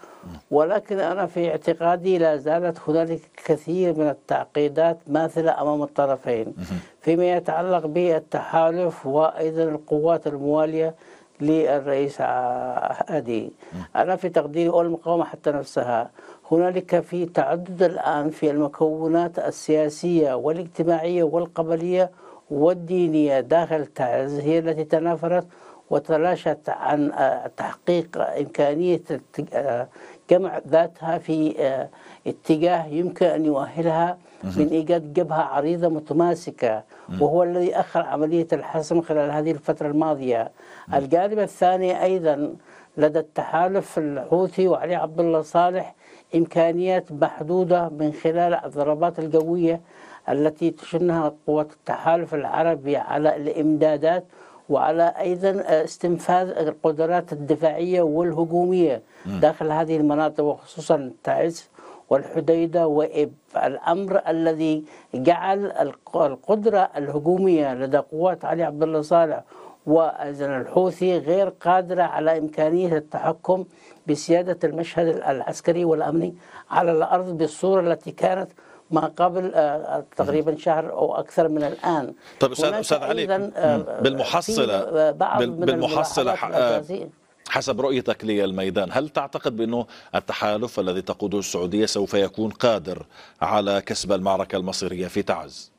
[SPEAKER 10] ولكن انا في اعتقادي لا زالت هنالك كثير من التعقيدات ماثله امام الطرفين فيما يتعلق بالتحالف وايضا القوات المواليه للرئيس هادي انا في تقديري والمقاومه حتى نفسها هنالك في تعدد الان في المكونات السياسيه والاجتماعيه والقبليه والدينية داخل تعز هي التي تنافرت وتلاشت عن آه، تحقيق إمكانية آه، جمع ذاتها في آه، اتجاه يمكن أن يؤهلها من إيجاد جبهة عريضة متماسكة وهو الذي أخر عملية الحسم خلال هذه الفترة الماضية الجانب الثاني أيضا لدى التحالف الحوثي وعلي عبد الله صالح إمكانيات محدودة من خلال الضربات الجوية التي تشنها قوات التحالف العربي على الامدادات وعلى ايضا استنفاذ القدرات الدفاعيه والهجوميه داخل هذه المناطق وخصوصا تعز والحديده وإب الامر الذي جعل القدره الهجوميه لدى قوات علي عبد الله صالح وأيضا الحوثي غير قادرة على إمكانية التحكم بسيادة المشهد العسكري والأمني على الأرض بالصورة التي كانت ما قبل آه، آه، تقريبا شهر او اكثر من الان طيب استاذ استاذ علي آه، بالمحصله بعض بالمحصله
[SPEAKER 1] حسب رؤيتك للميدان هل تعتقد بأنه التحالف الذي تقوده السعودية سوف يكون قادر على كسب المعركة المصيرية في تعز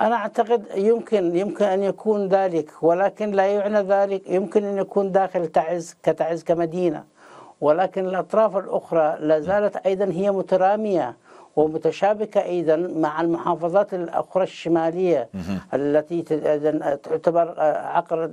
[SPEAKER 10] أنا أعتقد يمكن يمكن أن يكون ذلك ولكن لا يعنى ذلك يمكن أن يكون داخل تعز كتعز كمدينة ولكن الأطراف الأخرى لا زالت أيضا هي مترامية ومتشابكة أيضا مع المحافظات الأخرى الشمالية التي تعتبر آه، عقر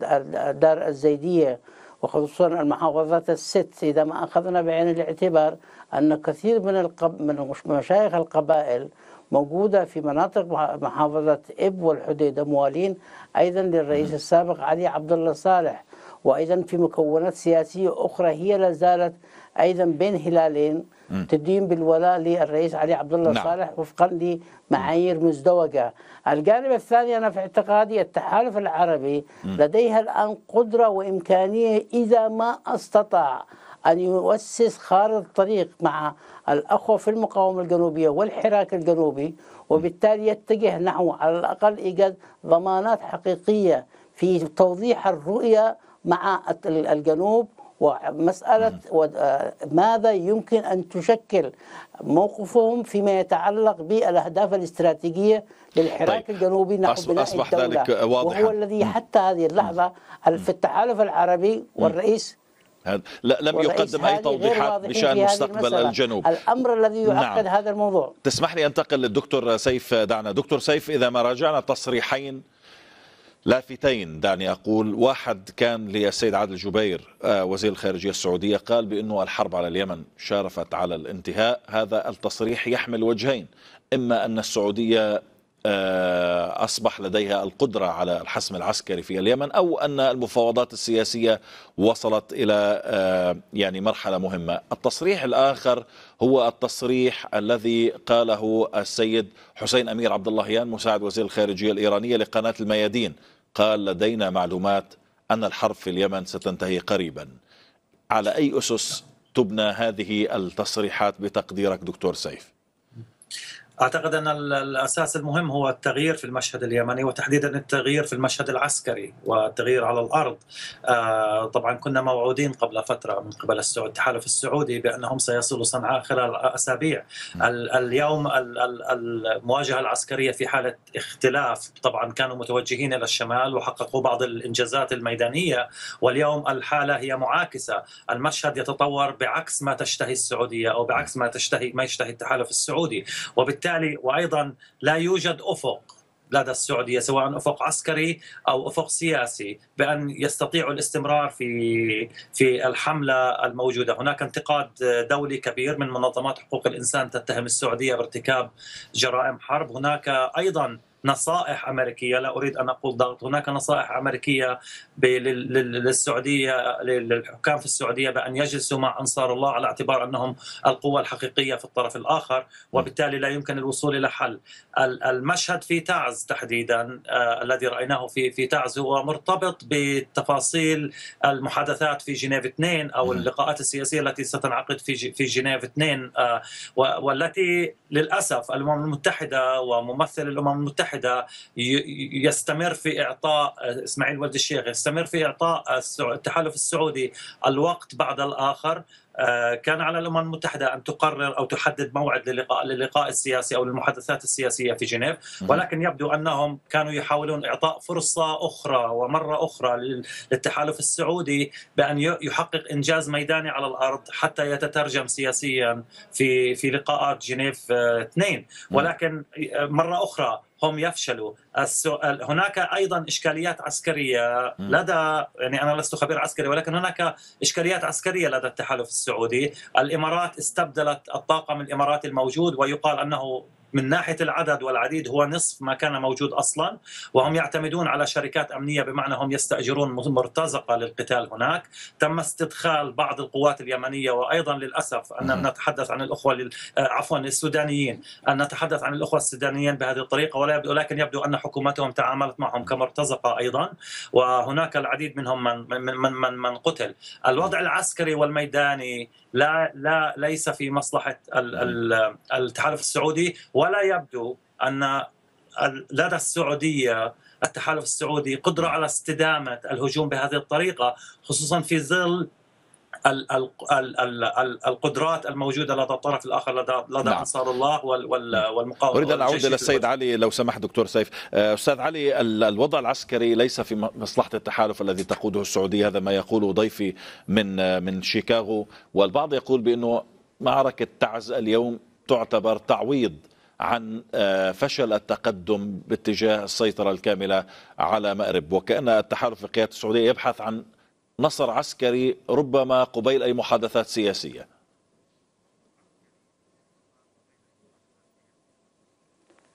[SPEAKER 10] دار الزيدية وخصوصا المحافظات الست إذا ما أخذنا بعين الاعتبار أن كثير من من مشايخ القبائل موجودة في مناطق محافظة إب والحديدة موالين أيضا للرئيس السابق علي عبد الله صالح وايضا في مكونات سياسيه اخرى هي لا زالت ايضا بين هلالين تدين بالولاء للرئيس علي عبد الله نعم. صالح وفقا لمعايير مزدوجه. الجانب الثاني انا في اعتقادي التحالف العربي م. لديها الان قدره وامكانيه اذا ما استطاع أن يؤسس خارطة طريق مع الأخوة في المقاومة الجنوبية والحراك الجنوبي وبالتالي يتجه نحو على الأقل إيجاد ضمانات حقيقية في توضيح الرؤية مع الجنوب ومسألة آه، ماذا يمكن أن تشكل موقفهم فيما يتعلق بالأهداف الاستراتيجية للحراك طيب. الجنوبي نحو بناء أصبح الدولة ذلك واضحا. وهو الذي حتى هذه اللحظة في التحالف العربي والرئيس
[SPEAKER 1] لا لم يقدم اي توضيحات بشان مستقبل الجنوب
[SPEAKER 10] الامر الذي يعقد نعم. هذا الموضوع
[SPEAKER 1] تسمح لي انتقل للدكتور سيف دعنا دكتور سيف اذا ما راجعنا تصريحين لافتين دعني أقول واحد كان للسيد عادل جبير آه، وزير الخارجية السعودية قال بأنه الحرب على اليمن شارفت على الانتهاء هذا التصريح يحمل وجهين إما أن السعودية آه، أصبح لديها القدرة على الحسم العسكري في اليمن أو أن المفاوضات السياسية وصلت إلى آه، يعني مرحلة مهمة التصريح الآخر هو التصريح الذي قاله السيد حسين أمير عبد اللهيان مساعد وزير الخارجية الإيرانية لقناة الميادين قال لدينا معلومات أن الحرب في اليمن ستنتهي قريبا على أي أسس تبنى هذه التصريحات بتقديرك دكتور سيف
[SPEAKER 6] اعتقد ان الاساس المهم هو التغيير في المشهد اليمني وتحديدا التغيير في المشهد العسكري والتغيير على الارض. آه، طبعا كنا موعودين قبل فتره من قبل التحالف السعودي بانهم سيصلوا صنعاء خلال اسابيع. نعم. اليوم المواجهه العسكريه في حاله اختلاف، طبعا كانوا متوجهين الى الشمال وحققوا بعض الانجازات الميدانيه واليوم الحاله هي معاكسه، المشهد يتطور بعكس ما تشتهي السعوديه او بعكس ما تشتهي ما يشتهي التحالف السعودي وبالتالي وبالتالي وايضا لا يوجد افق لدى السعوديه سواء افق عسكري او افق سياسي بان يستطيعوا الاستمرار في في الحمله الموجوده، هناك انتقاد دولي كبير من منظمات حقوق الانسان تتهم السعوديه بارتكاب جرائم حرب، هناك ايضا نصائح امريكيه لا اريد ان اقول ضغط هناك نصائح امريكيه للسعوديه للحكام في السعوديه بان يجلسوا مع انصار الله على اعتبار انهم القوه الحقيقيه في الطرف الاخر وبالتالي لا يمكن الوصول الى حل المشهد في تعز تحديدا آه، الذي رايناه في في تعز هو مرتبط بتفاصيل المحادثات في جنيف 2 او نعم. اللقاءات السياسيه التي ستنعقد في في جنيف 2 آه، والتي للاسف الامم المتحده وممثل الامم المتحده وحدها يستمر في اعطاء اسماعيل ولد الشيخ يستمر في اعطاء التحالف السعودي الوقت بعد الاخر آه، كان على الامم المتحده ان تقرر او تحدد موعد للقاء للقاء السياسي او للمحادثات السياسيه في جنيف ولكن يبدو انهم كانوا يحاولون اعطاء فرصه اخرى ومره اخرى للتحالف السعودي بان يحقق انجاز ميداني على الارض حتى يتترجم سياسيا في في لقاءات جنيف آه، اثنين ولكن آه، مره اخرى هم يفشلوا السؤال هناك ايضا اشكاليات عسكريه لدى يعني انا لست خبير عسكري ولكن هناك اشكاليات عسكريه لدى التحالف السعودي الامارات استبدلت الطاقم الاماراتي الموجود ويقال انه من ناحيه العدد والعديد هو نصف ما كان موجود اصلا وهم يعتمدون على شركات امنيه بمعنى هم يستاجرون مرتزقه للقتال هناك تم استدخال بعض القوات اليمنيه وايضا للاسف ان نتحدث عن الاخوه آه، عفوا السودانيين ان نتحدث عن الاخوه السودانيين بهذه الطريقه ولا يبدو لكن يبدو ان حكومتهم تعاملت معهم كمرتزقه ايضا وهناك العديد منهم من من من من, من قتل الوضع العسكري والميداني لا لا ليس في مصلحه التحالف السعودي ولا ولا يبدو ان لدى السعوديه التحالف السعودي قدره على استدامه الهجوم بهذه الطريقه خصوصا في ظل القدرات الموجوده لدى الطرف الاخر لدى لدى نعم. انصار الله نعم. والمقاومه اريد ان اعود الى السيد
[SPEAKER 1] علي لو سمحت دكتور سيف آه، استاذ علي الوضع العسكري ليس في مصلحه التحالف الذي تقوده السعوديه هذا ما يقوله ضيفي من آه، من شيكاغو والبعض يقول بانه معركه تعز اليوم تعتبر تعويض عن آه، فشل التقدم باتجاه السيطرة الكاملة على مأرب وكأن التحالف قيادة السعودية يبحث عن نصر عسكري ربما قبيل أي محادثات سياسية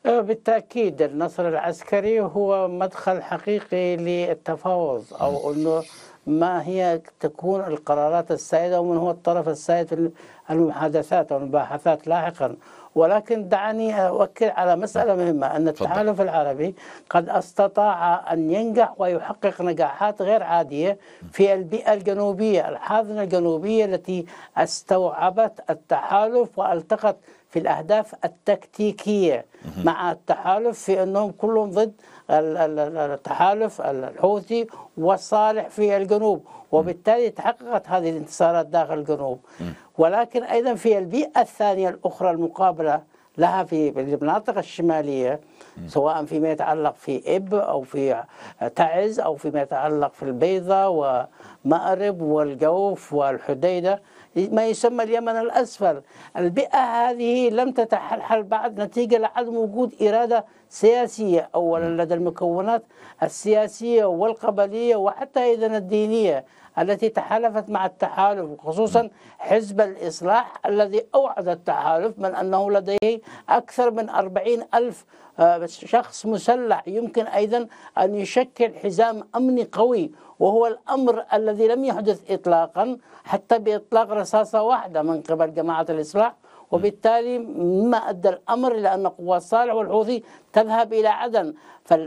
[SPEAKER 10] آه، بالتأكيد النصر العسكري هو مدخل حقيقي للتفاوض أو أنه ما هي تكون القرارات السائدة ومن هو الطرف السائد في المحادثات أو المباحثات لاحقاً ولكن دعني أؤكد على مسألة نعم. مهمة أن التحالف العربي قد استطاع أن ينجح ويحقق نجاحات غير عادية في البيئة الجنوبية الحاضنة الجنوبية التي استوعبت التحالف والتقت في الأهداف التكتيكية مع التحالف في أنهم كلهم ضد التحالف الحوثي والصالح في الجنوب وبالتالي تحققت هذه الانتصارات داخل الجنوب ولكن أيضا في البيئة الثانية الأخرى المقابلة لها في المناطق الشمالية سواء فيما يتعلق في إب أو في تعز أو فيما يتعلق في البيضة ومأرب والجوف والحديدة ما يسمى اليمن الأسفل البيئة هذه لم تتحلحل بعد نتيجة لعدم وجود إرادة سياسية أولا لدى المكونات السياسية والقبلية وحتى إذا الدينية التي تحالفت مع التحالف خصوصا حزب الإصلاح الذي أوعد التحالف من أنه لديه أكثر من أربعين ألف آه، شخص مسلح يمكن أيضا أن يشكل حزام أمني قوي وهو الأمر الذي لم يحدث إطلاقا حتى بإطلاق رصاصة واحدة من قبل جماعة الإصلاح وبالتالي ما أدى الأمر إلى أن قوات صالح والحوثي تذهب إلى عدن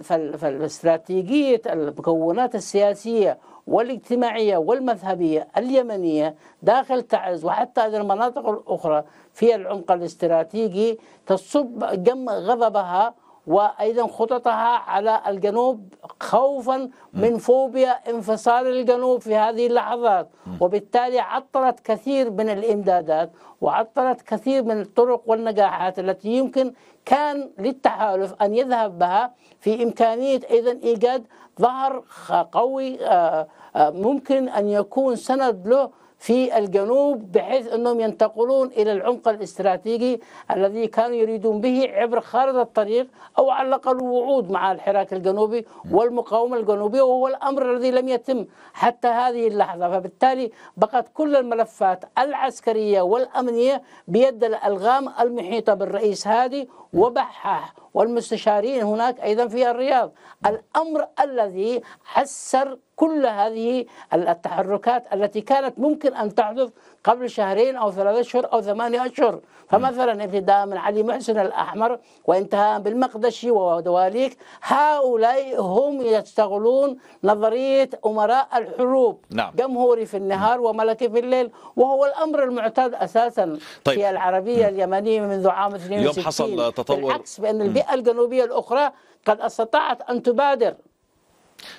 [SPEAKER 10] فالاستراتيجية المكونات السياسية والاجتماعية والمذهبية اليمنية داخل تعز وحتى هذه المناطق الأخرى في العمق الاستراتيجي تصب جم غضبها وايضا خططها على الجنوب خوفا من فوبيا انفصال الجنوب في هذه اللحظات وبالتالي عطلت كثير من الامدادات وعطلت كثير من الطرق والنجاحات التي يمكن كان للتحالف ان يذهب بها في امكانيه ايضا ايجاد ظهر قوي آه، آه، ممكن ان يكون سند له في الجنوب بحيث أنهم ينتقلون إلى العمق الاستراتيجي الذي كانوا يريدون به عبر خارطة الطريق أو على الأقل وعود مع الحراك الجنوبي والمقاومة الجنوبية وهو الأمر الذي لم يتم حتى هذه اللحظة فبالتالي بقت كل الملفات العسكرية والأمنية بيد الألغام المحيطة بالرئيس هادي وبحاح والمستشارين هناك أيضا في الرياض الأمر الذي عسر كل هذه التحركات التي كانت ممكن أن تحدث قبل شهرين أو ثلاثة أشهر أو ثمانية أشهر فمثلا ابتداء من علي محسن الأحمر وانتهاء بالمقدشي ودواليك هؤلاء هم يستغلون نظرية أمراء الحروب نعم. جمهوري في النهار وملكي في الليل وهو الأمر المعتاد أساسا طيب. في العربية اليمنية منذ عام 62 اليوم حصل تطور بالعكس بأن البيئة الجنوبية الأخرى قد استطاعت أن تبادر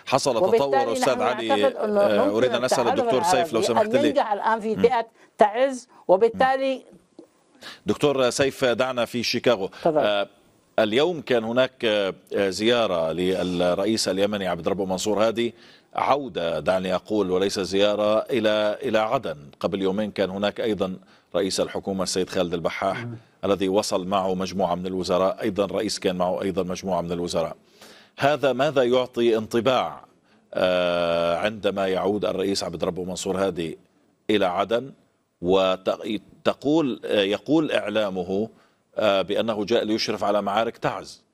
[SPEAKER 1] حصل تطور استاذ علي آه، اريد ان اسال الدكتور سيف لو سمحت لي ننجح
[SPEAKER 10] الان في فئه تعز وبالتالي
[SPEAKER 1] دكتور سيف دعنا في شيكاغو تفضل. آه، اليوم كان هناك آه، زيارة للرئيس اليمني عبد ربه منصور هادي عودة دعني أقول وليس زيارة إلى إلى عدن قبل يومين كان هناك أيضا رئيس الحكومة السيد خالد البحاح الذي وصل معه مجموعة من الوزراء أيضا رئيس كان معه أيضا مجموعة من الوزراء هذا ماذا يعطي انطباع آه، عندما يعود الرئيس عبد ربه منصور هادي إلى عدن وتقول آه، يقول إعلامه آه، بأنه جاء ليشرف على معارك تعز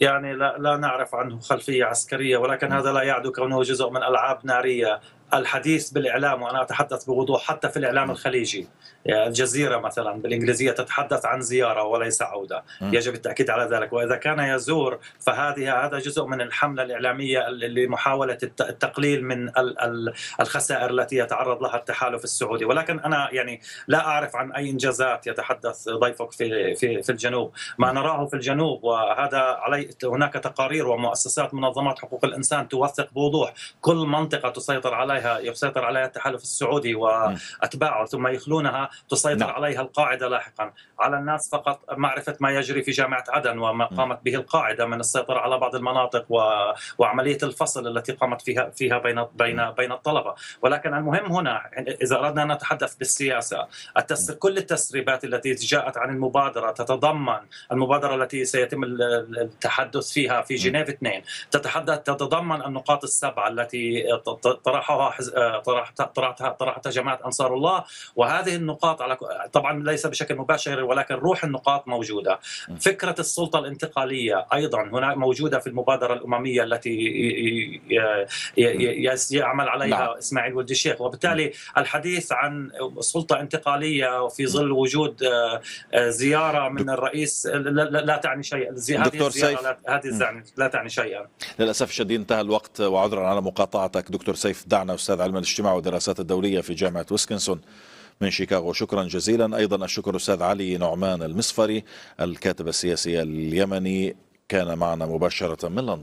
[SPEAKER 6] يعني لا, لا نعرف عنه خلفية عسكرية ولكن نعم. هذا لا يعدو كونه جزء من ألعاب نارية الحديث بالاعلام وانا اتحدث بوضوح حتى في الاعلام الخليجي الجزيره مثلا بالانجليزيه تتحدث عن زياره وليس عوده يجب التاكيد على ذلك واذا كان يزور فهذه هذا جزء من الحمله الاعلاميه لمحاوله التقليل من الخسائر التي يتعرض لها التحالف السعودي ولكن انا يعني لا اعرف عن اي انجازات يتحدث ضيفك في في في الجنوب ما نراه في الجنوب وهذا علي هناك تقارير ومؤسسات منظمات حقوق الانسان توثق بوضوح كل منطقه تسيطر عليها عليها يسيطر عليها التحالف السعودي واتباعه ثم يخلونها تسيطر نعم. عليها القاعده لاحقا على الناس فقط معرفه ما يجري في جامعه عدن وما قامت به القاعده من السيطره على بعض المناطق و... وعمليه الفصل التي قامت فيها فيها بين بين بين الطلبه ولكن المهم هنا اذا اردنا ان نتحدث بالسياسه التس... كل التسريبات التي جاءت عن المبادره تتضمن المبادره التي سيتم التحدث فيها في جنيف 2 تتحدث تتضمن النقاط السبعه التي طرحها طرح طرحتها طرحتها جماعه انصار الله وهذه النقاط على طبعا ليس بشكل مباشر ولكن روح النقاط موجوده فكره السلطه الانتقاليه ايضا هنا موجوده في المبادره الامميه التي يعمل عليها نعم. اسماعيل ولد الشيخ وبالتالي الحديث عن سلطه انتقاليه في ظل وجود آه، زياره من الرئيس لا تعني شيئا هذه الزياره هذه لا تعني شيئا
[SPEAKER 1] للاسف الشديد انتهى الوقت وعذرا على مقاطعتك دكتور سيف دعنا أستاذ علم الاجتماع والدراسات الدولية في جامعة ويسكنسون من شيكاغو شكرا جزيلا أيضا الشكر أستاذ علي نعمان المصفري الكاتب السياسي اليمني كان معنا مباشرة من لندن